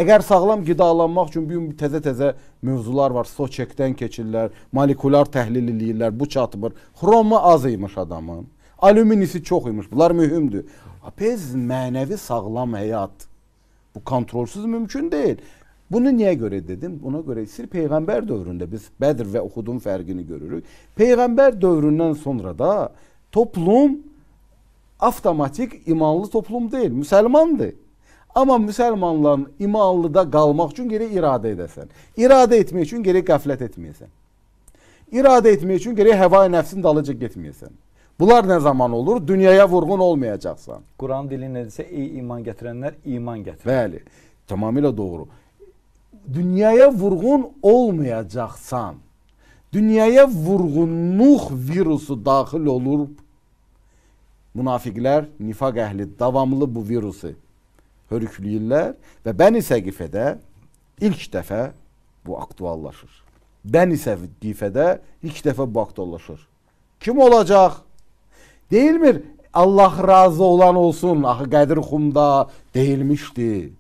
Əgər sağlam qidalanmaq üçün bu gün təzə-təzə mövzular var. Soçekdən keçirlər, molekulyar təhlil eləyirlər, bu çatmır. Xromu az imiş adamın. Alüminisi çox imiş. Bunlar mühümdür. Biz mənəvi sağlam həyat. Bu kontrolsuz mümkün deyil. Bunu niyə görə dedim? Buna görə isir peyğəmbər dövründə biz Bədr və Uhudun fərqini görürük. Peyğəmbər dövründən sonra da toplum avtomatik imanlı toplum deyil, müsəlmandır. Amma müsəlmanların imanlıda qalmaq üçün gərək iradə edəsən. İradə etmək üçün gərək qəflət etməyəsən. İradə etmək üçün gərək həva-i nəfsin dalıca getməyəsən. Bunlar nə zaman olur? Dünyaya vurğun olmayacaqsan. Quran dilində isə ey iman gətirənlər iman gətirir. Bəli, tamamilə doğru dünyaya vurğun olmayacaqsan, dünyaya vurğunluq virusu daxil olur. Münafiqlər, nifaq əhli davamlı bu virusu hörükləyirlər və Bəni Səqifədə ilk dəfə bu aktuallaşır. Bəni Səqifədə ilk dəfə bu aktuallaşır. Kim olacaq? Deyilmir, Allah razı olan olsun, axı Qədir Xumda deyilmişdi.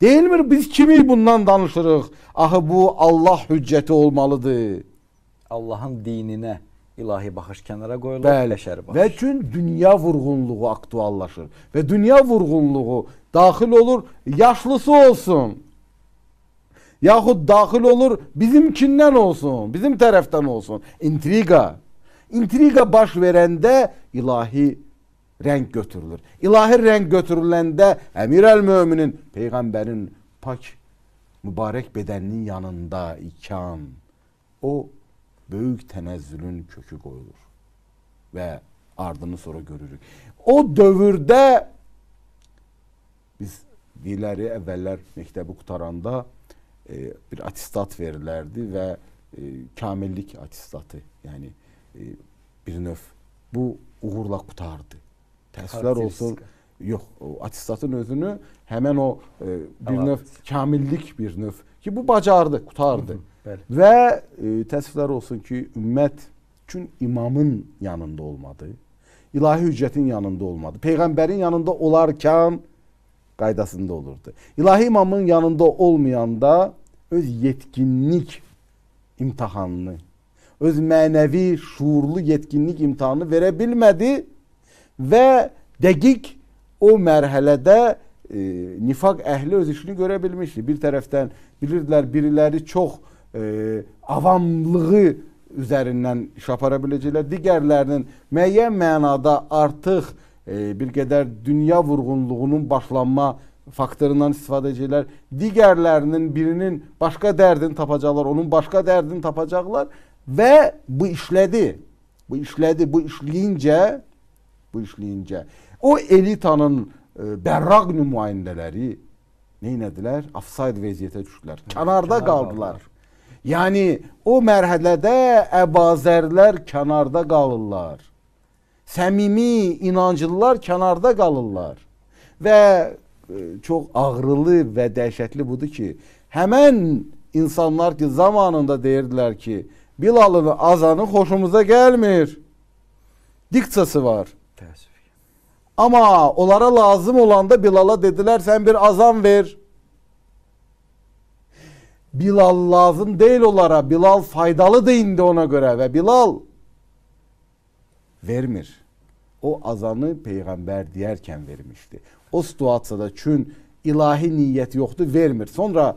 Deyilmir biz kimi bundan danışırıq? Axı bu Allah hüccəti olmalıdır. Allahın dininə ilahi baxış kənara qoyulur, Bəli. bəşəri baxış. Və üçün dünya vurğunluğu aktuallaşır və dünya vurğunluğu daxil olur yaşlısı olsun. Yaxud daxil olur bizimkindən olsun, bizim tərəfdən olsun. İntriqa. İntriqa baş verəndə ilahi rəng götürülür. İlahi rəng götürüləndə Əmir əl-Möminin peyğəmbərin pak mübarək bədəninin yanında ikan o böyük tənəzzülün kökü qoyulur və ardını sonra görürük. O dövrdə biz deyirləri əvvəllər məktəbi qutaranda e, bir atistat verilərdi və e, kamillik atistatı, yəni e, bir növ bu uğurla qutardı təəssüflər olsun, yox, atistatın özünü həmin o e, bir növ kamillik bir növ ki, bu bacardı, qutardı. Hı -hı, Və e, təəssüflər olsun ki, ümmət üçün imamın yanında olmadı. İlahi hüccətin yanında olmadı. Peyğəmbərin yanında olarkən qaydasında olurdu. İlahi imamın yanında olmayanda öz yetkinlik imtahanını, öz mənəvi şuurlu yetkinlik imtahanını verə bilmədi və dəqiq o mərhələdə e, nifaq əhli öz işini görə bilmişdi. Bir tərəfdən bilirdilər biriləri çox e, avamlığı üzərindən iş apara biləcəklər. Digərlərinin müəyyən mənada artıq e, bir qədər dünya vurğunluğunun başlanma faktorundan istifadə edəcəklər. Digərlərinin birinin başqa dərdini tapacaqlar, onun başqa dərdini tapacaqlar və bu işlədi. Bu işlədi, bu işləyincə bu işləyincə. O elitanın e, bərraq nümayəndələri nə etdilər? Ofsayd vəziyyətə düşdülər. Kənarda qaldılar. Yəni o mərhələdə əbazərlər kənarda qalırlar. Səmimi inanclılar kənarda qalırlar. Və e, çox ağrılı və dəhşətli budur ki, həmən insanlar ki zamanında deyirdilər ki, Bilalın azanı xoşumuza gəlmir diksiyası var. Təəssüf ki. Amma onlara lazım olanda Bilala dedilər sən bir azan ver. Bilal lazım değil onlara. Bilal faydalı da indi ona göre ve Bilal vermir. O azanı peygamber diyerken vermişti. O situasiyada çün ilahi niyeti yoktu vermir. Sonra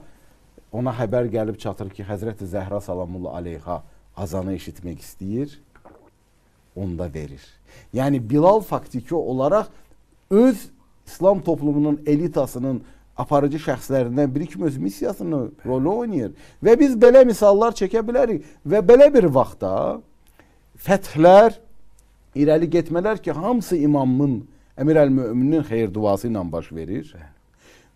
ona haber gelip çatır ki Hazreti Zehra salamullah aleyha azanı işitmek isteyir. Onda verir. Yani Bilal faktiki olaraq öz İslam toplumunun elitasının aparıcı şəxslərindən biri kimi öz missiyasını rolu oynayır. Və biz belə misallar çəkə bilərik və belə bir vaxtda fəthlər, irəli getmələr ki, hamısı imamın, Əmirəl-Möminin xeyir duası ilə baş verir.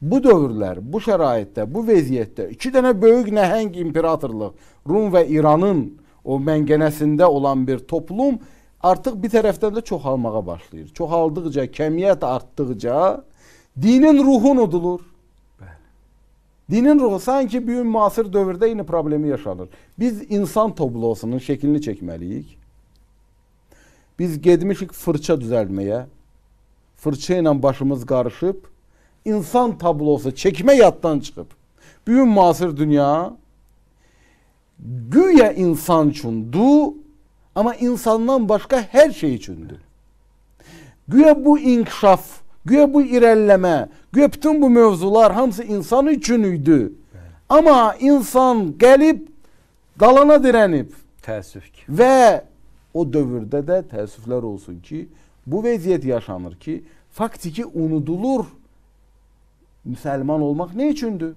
Bu dövrlər, bu şəraitdə, bu vəziyyətdə iki dənə böyük nəhəng imperatorluq, Rum və İranın o məngənəsində olan bir toplum artıq bir tərəfdən də çoxalmağa başlayır. Çoxaldıqca, kəmiyyət artdıqca dinin ruhu unudulur. Dinin ruhu sanki bu gün müasir dövrdə eyni problemi yaşanır. Biz insan tablosunun şəklini çəkməliyik. Biz getmişik fırça düzəltməyə. Fırça ilə başımız qarışıb insan tablosu çəkmə yaddan çıxıb. Bu gün müasir dünya güya insan üçün du Ama insandan başka her şey içindir. Güya bu inkişaf, güya bu irəlleme, güya bütün bu mövzular hamısı insan üçün idi. Ama insan gelip dalana dirənib. Təəssüf ki. Və o dövrdə də təəssüflər olsun ki, bu vəziyyət yaşanır ki, faktiki unudulur. Müsəlman olmaq nə üçündür?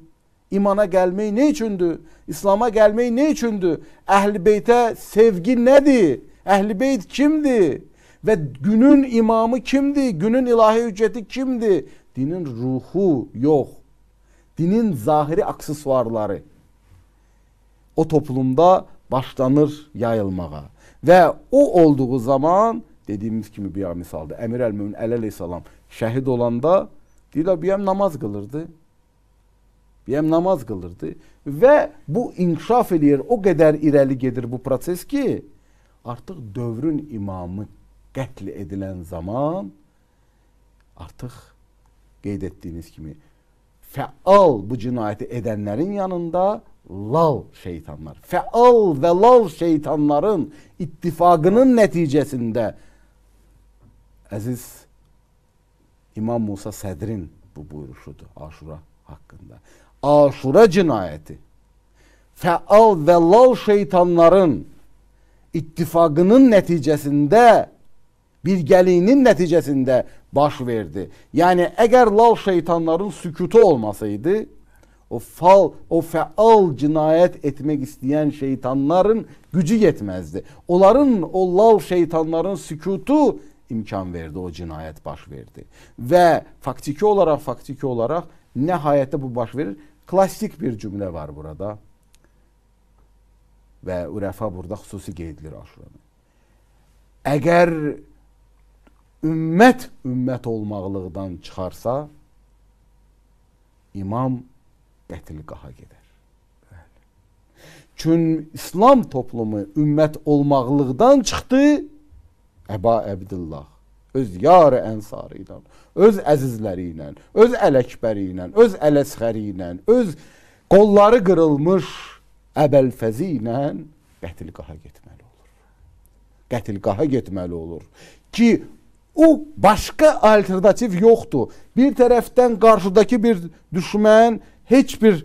İmana gəlmək nə üçündür? İslam'a gəlmək nə üçündür? Əhl-i beytə sevgi nədir? Əhl-i beyt kimdir? Və günün imamı kimdir? Günün ilahi hüccəti kimdir? Dinin ruhu yox. Dinin zahiri aksesuarları o toplumda başlanır yayılmağa. Və o olduğu zaman dediyimiz kimi bir misalda Əmir Əl-Mümin Əl-Əleyhissalam şəhid olanda deyirlər, bir namaz qılırdı. Deyəm namaz qılırdı və bu inkişaf eləyir, o qədər irəli gedir bu proses ki, artıq dövrün imamı qətl edilən zaman artıq qeyd etdiyiniz kimi fəal bu cinayəti edənlərin yanında lal şeytanlar, fəal və lal şeytanların ittifaqının nəticəsində əziz İmam Musa Sədrin bu buyuruşudur Aşura haqqında aşura cinayəti fəal və lal şeytanların ittifaqının nəticəsində bir gəlinin nəticəsində baş verdi. Yəni əgər lal şeytanların sükutu olmasaydı, o fal, o fəal cinayət etmək istəyən şeytanların gücü yetməzdi. Onların o lal şeytanların sükutu imkan verdi o cinayət baş verdi. Və faktiki olaraq faktiki olaraq Nəhayətdə bu baş verir. Klassik bir cümlə var burada. Və ürəfa burada xüsusi qeyd edilir Aşuranı. Əgər ümmət ümmət olmaqlıqdan çıxarsa, imam qətl qaha gedər. Çün İslam toplumu ümmət olmaqlıqdan çıxdı, Əba Əbdullah öz yar ənsarı ilə, öz əzizləri ilə, öz ələkbəri ilə, öz ələsxəri ilə, öz qolları qırılmış əbəlfəzi ilə qətilqaha getməli olur. Qətilqaha getməli olur ki, o başqa alternativ yoxdur. Bir tərəfdən qarşıdakı bir düşmən heç bir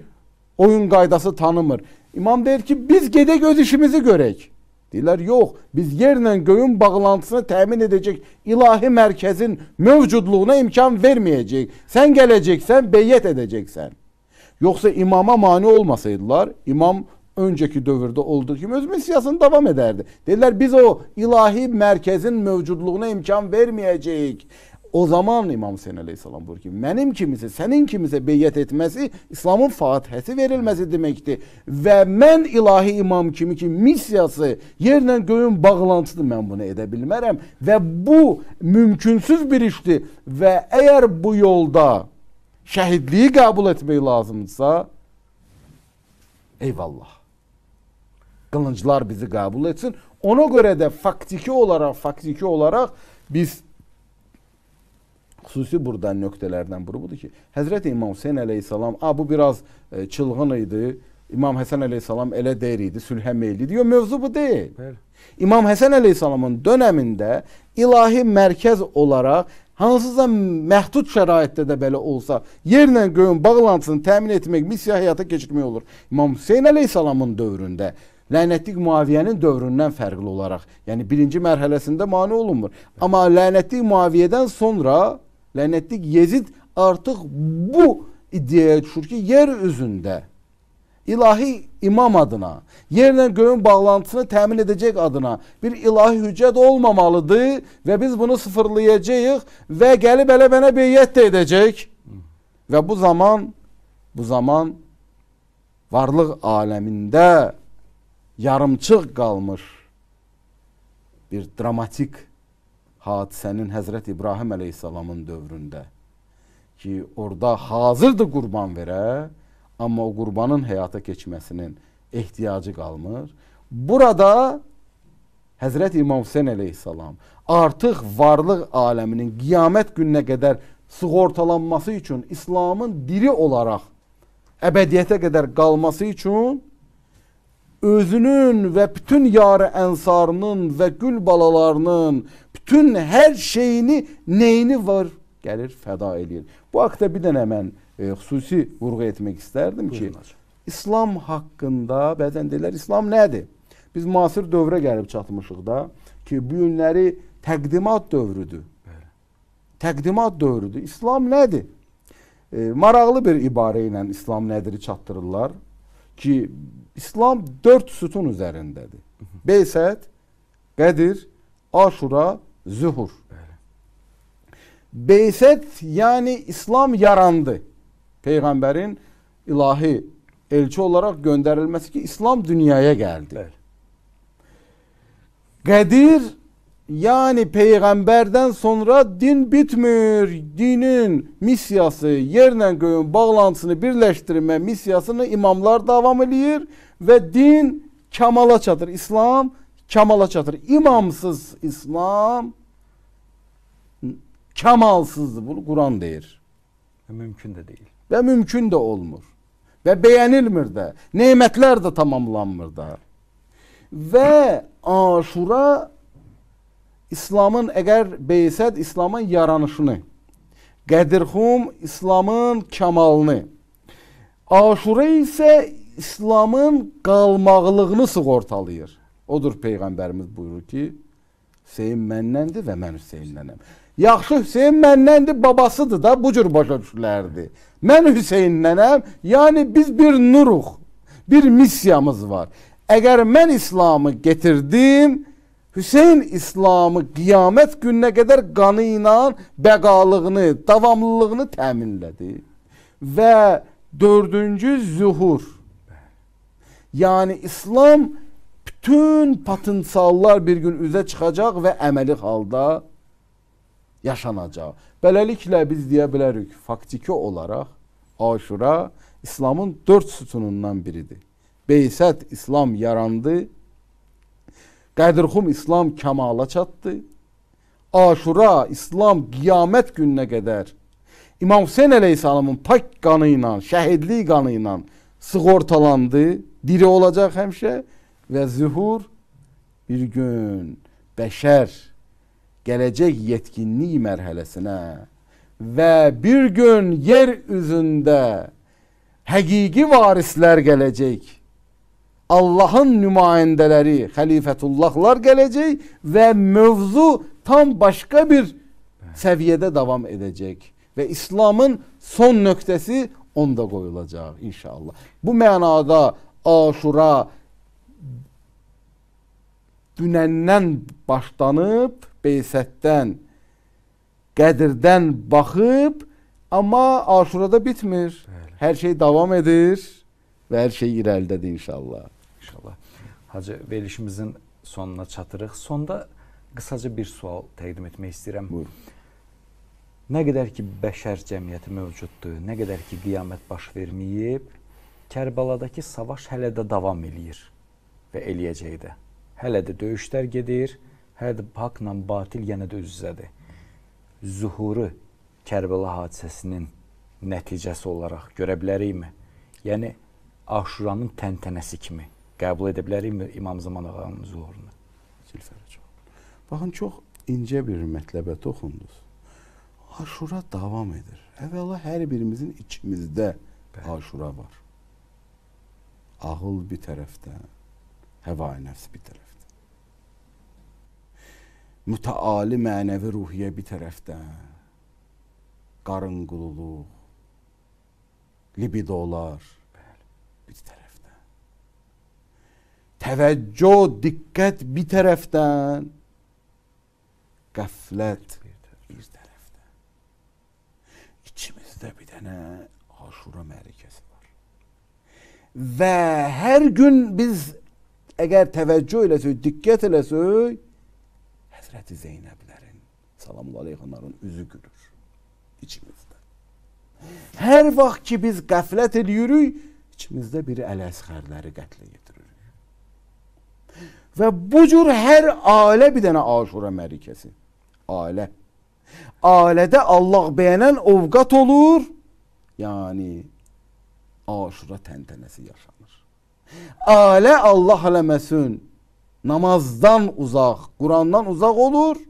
oyun qaydası tanımır. İmam deyir ki, biz gedək öz işimizi görək. Deyirlər, yox, biz yerlə göyün bağlantısını təmin edəcək ilahi mərkəzin mövcudluğuna imkan verməyəcək. Sən gələcəksən, beyyət edəcəksən. Yoxsa imama mani olmasaydılar, imam öncəki dövrdə olduğu kimi öz missiyasını davam edərdi. Deyirlər, biz o ilahi mərkəzin mövcudluğuna imkan verməyəcəyik. O zaman İmam Hüseyin əleyhissalam buyur ki, mənim kimisə, sənin kimisə beyət etməsi İslamın fatihəsi verilməsi deməkdir. Və mən ilahi imam kimi ki, missiyası yerlə göyün bağlantısıdır, mən bunu edə bilmərəm. Və bu mümkünsüz bir işdir. Və əgər bu yolda şəhidliyi qəbul etmək lazımdırsa, eyvallah. Qılınclar bizi qəbul etsin. Ona görə də faktiki olaraq, faktiki olaraq biz xüsusi burada nöqtələrdən biri budur ki, Həzrət İmam Hüseyn əleyhissalam, a bu biraz e, çılğın idi. İmam Həsən əleyhissalam elə deyir idi, sülhə meyilli idi. Yox, mövzu bu deyil. Bəli. İmam Həsən əleyhissalamın dönəmində ilahi mərkəz olaraq hansısa məhdud şəraitdə də belə olsa, yerlə göyün bağlantısını təmin etmək, missiya həyata keçirmək olur. İmam Hüseyn əleyhissalamın dövründə lənətlik Muaviyənin dövründən fərqli olaraq, yəni birinci mərhələsində mane olunmur. Amma lənətlik Muaviyədən sonra lənətlik Yezid artıq bu iddiaya düşür ki, yer üzündə ilahi imam adına, yerlə göyün bağlantısını təmin edəcək adına bir ilahi hüccət olmamalıdır və biz bunu sıfırlayacağıq və gəlib elə mənə beyyət də edəcək. Və bu zaman bu zaman varlıq aləmində yarımçıq qalmış bir dramatik hadisənin Həzrət İbrahim əleyhissalamın dövründə ki, orada hazırdır qurban verə, amma o qurbanın həyata keçməsinin ehtiyacı qalmır. Burada Həzrət İmam Hüseyn əleyhissalam artıq varlıq aləminin qiyamət gününə qədər sığortalanması üçün İslamın diri olaraq əbədiyyətə qədər qalması üçün özünün ve bütün yarı ensarının ve gül balalarının bütün her şeyini neyini var gelir feda eləyir. Bu haqda bir dənə mən e, xüsusi vurğu etmək istərdim Buyurunlar. ki, İslam haqqında bəzən deyirlər İslam nədir? Biz müasir dövrə gəlib çatmışıq da ki, bu günləri təqdimat dövrüdür. Bəli. Təqdimat dövrüdür. İslam nədir? E, maraqlı bir ibarə ilə İslam nədir çatdırırlar ki, İslam dörd sütun üzərindədir. Beysət, Qədir, Aşura, Zühur. Beysət, yəni İslam yarandı. Peyğəmbərin ilahi elçi olaraq göndərilməsi ki, İslam dünyaya gəldi. Bəli. Qədir yani peyğəmbərdən sonra din bitmir. Dinin missiyası, yerlə göyün bağlantısını birləşdirmə missiyasını imamlar davam eləyir və din kamala çatır. İslam kamala çatır. İmamsız İslam kamalsızdır. Bunu Quran deyir. Və mümkün də deyil. Və mümkün də olmur. Və bəyənilmir də. Nemətlər də tamamlanmır da. Və Aşura İslamın əgər beysəd İslamın yaranışını, Qədirxum İslamın kamalını, Aşura isə İslamın qalmaqlığını sığortalayır. Odur Peyğəmbərimiz buyurur ki, Hüseyin məndəndir və mən Hüseyinlənəm. Yaxşı Hüseyin məndəndir, babasıdır da bu cür başa düşülərdi. Mən Hüseyinlənəm, yəni biz bir nuruq, bir missiyamız var. Əgər mən İslamı getirdim, Hüseyn İslamı qiyamət gününə qədər qanı ilə bəqalığını, davamlılığını təminlədi. Və dördüncü zühur. Yəni İslam bütün potensiallar bir gün üzə çıxacaq və əməli halda yaşanacaq. Beləliklə biz deyə bilərik, faktiki olaraq Aşura İslamın dörd sütunundan biridir. Beysət İslam yarandı, Qədirxum İslam kəmala çatdı. Aşura İslam qiyamət gününə qədər İmam Hüseyn əleyhissalamın pak qanı ilə, şəhidlik qanı ilə sığortalandı. Diri olacaq həmişə və zühur bir gün bəşər gələcək yetkinlik mərhələsinə və bir gün yer üzündə həqiqi varislər gələcək. Allah'ın nümayəndələri xəlifətullahlar gələcək və mövzu tam başqa bir səviyyədə davam edəcək və İslamın son nöqtəsi onda qoyulacaq inşallah. Bu mənada Aşura dünəndən başlanıb Beysətdən Qədirdən baxıb amma Aşurada bitmir. Bəli. Hər şey davam edir və hər şey irəlilədir inşallah. İnşallah. Hacı, verilişimizin sonuna çatırıq. Sonda qısaca bir sual təqdim etmək istəyirəm. Buyur. Nə qədər ki bəşər cəmiyyəti mövcuddur, nə qədər ki qiyamət baş verməyib, Kərbaladakı savaş hələ də davam eləyir və eləyəcək də. Hələ də döyüşlər gedir, hələ də haqla batil yenə də üz-üzədir. Zuhuru Kərbala hadisəsinin nəticəsi olaraq görə bilərikmi? Yəni Aşuranın təntənəsi kimi qəbul edə bilərik İmam Zaman ağanın zuhurunu. Zülfərəcə. Baxın, çox incə bir mətləbə toxundunuz. Aşura davam edir. Əvvəla hər birimizin içimizdə Bəli. aşura var. Ağıl bir tərəfdən, həvai nəfs bir tərəfdən. Mütəali mənəvi ruhiyyə bir tərəfdən. Qarınqululuq, libidolar, bir tərəfdən. Təvəccüh, diqqət bir tərəfdən. Qəflət bir tərəfdən. İçimizdə bir dənə Aşura məlikəsi var. Və hər gün biz əgər təvəccüh eləsək, diqqət eləsək, Həzrəti Zeynəblərin, salamun aleyhəmlərin üzü gülür içimizdə. Hər vaxt ki biz qəflət edirik, İçimizdə biri Əl-Əsxərləri qətlə yetiririk. Və bu cür hər ailə bir dənə Aşura mərikəsi. Ailə. Ailədə Allah bəyənən ovqat olur. Yəni Aşura təntənəsi yaşanır. Ailə Allah eləməsin. Namazdan uzaq, Qurandan uzaq olur.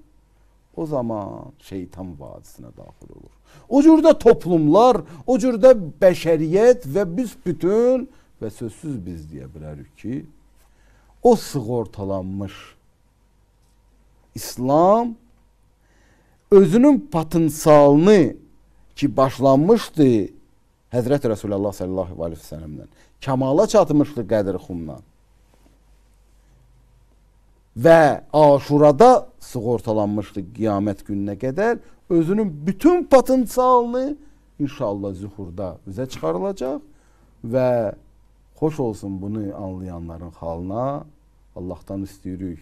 O zaman şeytan vadisinə daxil olur. O cürdə toplumlar, o cürdə bəşəriyyət və biz bütün və sözsüz biz deyə bilərik ki, o sığortalanmış İslam özünün potensialını ki başlanmışdı Həzrət Rəsulullah sallallahu əleyhi və səlləmdən kamala çatmışdı Qədr xumdan və Aşurada sığortalanmışdı qiyamət gününə qədər özünün bütün potensialını inşallah zühurda üzə çıxarılacaq və xoş olsun bunu anlayanların halına Allahdan istəyirik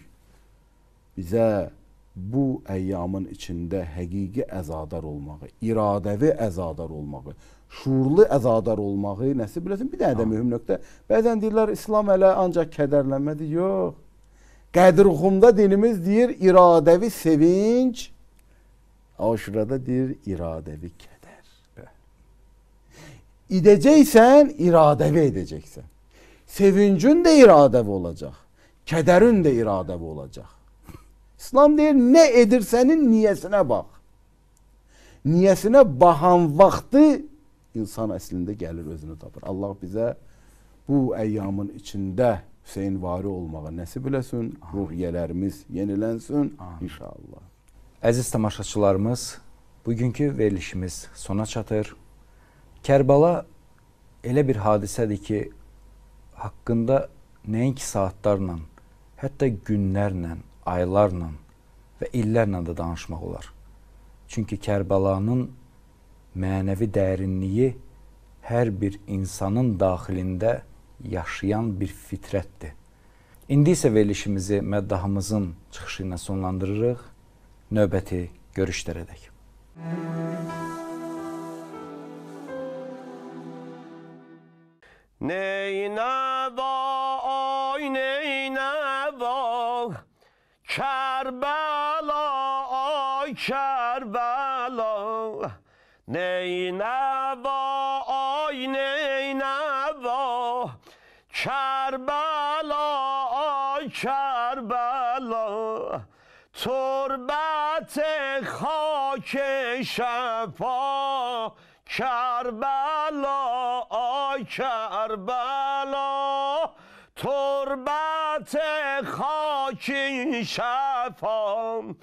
bizə bu əyyamın içində həqiqi əzadar olmağı, iradəvi əzadar olmağı, şuurlu əzadar olmağı nəsib eləsin. Bir dənə də mühüm nöqtə. Bəzən deyirlər İslam hələ ancaq kədərlənmədir. Yox. Qədirxumda dinimiz deyir iradəvi sevinc, Aşurada deyir iradəvi kədər. Bə. İdəcəksən, iradəvi edəcəksən. Sevincin də iradəvi olacaq, kədərin də iradəvi olacaq. İslam deyir, nə edirsənin niyəsinə bax. Niyəsinə baxan vaxtı insan əslində gəlir özünü tapır. Allah bizə bu əyyamın içində Hüseyin varı olmağa nəsib eləsin, ruhiyyələrimiz yenilənsin Amin. inşallah. Əziz tamaşaçılarımız, bugünkü verilişimiz sona çatır. Kərbala elə bir hadisədir ki, haqqında nəinki saatlarla, hətta günlərlə, aylarla və illərlə də danışmaq olar. Çünki Kərbalanın mənəvi dərinliyi hər bir insanın daxilində yaşayan bir fitrətdir. İndi isə verilişimizi məddahımızın çıxışı ilə sonlandırırıq. Növbəti görüşlərədək. Neynə var, oy neynə var, Kərbəla, oy Kərbəla, neynə که شفا کربلا آی کربلا تربت خاکی شفا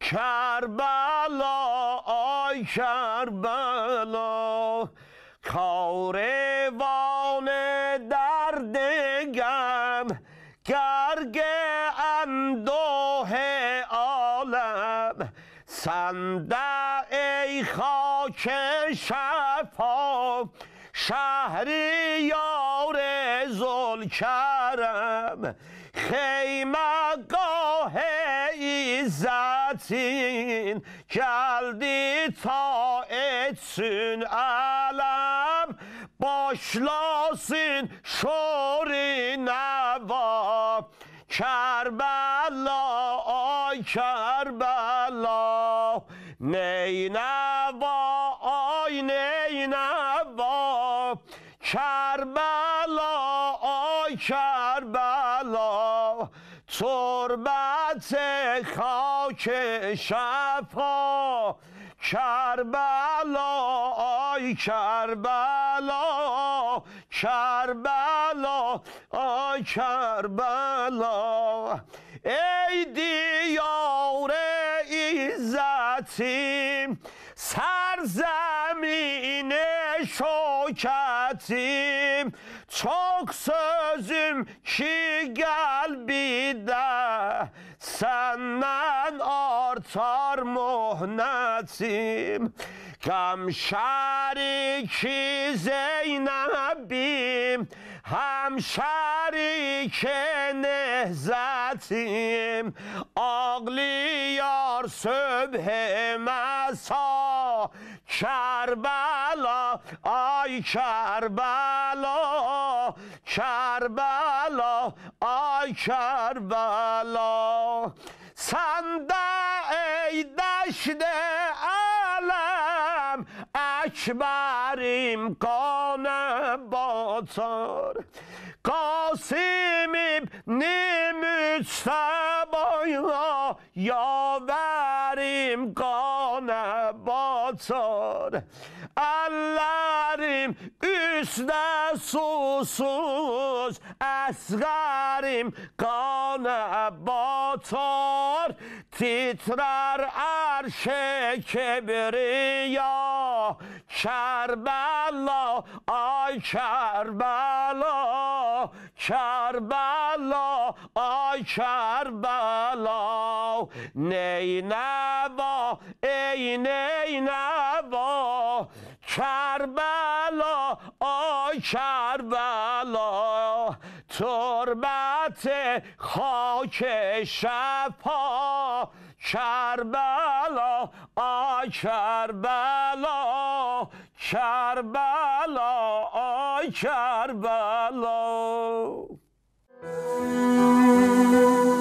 کربلا آی کربلا کاروان درد دگم گرگ اندوه عالم سند شفا شهری یار زل کرم خیمه گاه ایزتین جلدی تا اتسین علم باشلاسین شوری نوا کربلا آی کربلا نینم نوا کربلا آی کربلا تربت خاک شفا کربلا آی کربلا کربلا آی کربلا ای دیار عزتیم Serzemine şoketim Çok sözüm ki gel bir de Senden artar muhnetim Gamşeri ki Zeynep'im هم شریک نهزتیم آقلیار صبح مسا کربلا آی کربلا کربلا آی کربلا sende ey deşte alem ekberim kal. سار قاسم ابن مجتبا یاوریم قانه بازار Allarim üstte susuz esgarim kanı batar titrer arşe kebriya Kerbela ay Kerbela Kerbela ay Kerbela Ney neva ey ney neva کربلا آی کربلا تربت خاک شفا کربلا آی کربلا کربلا آی کربلا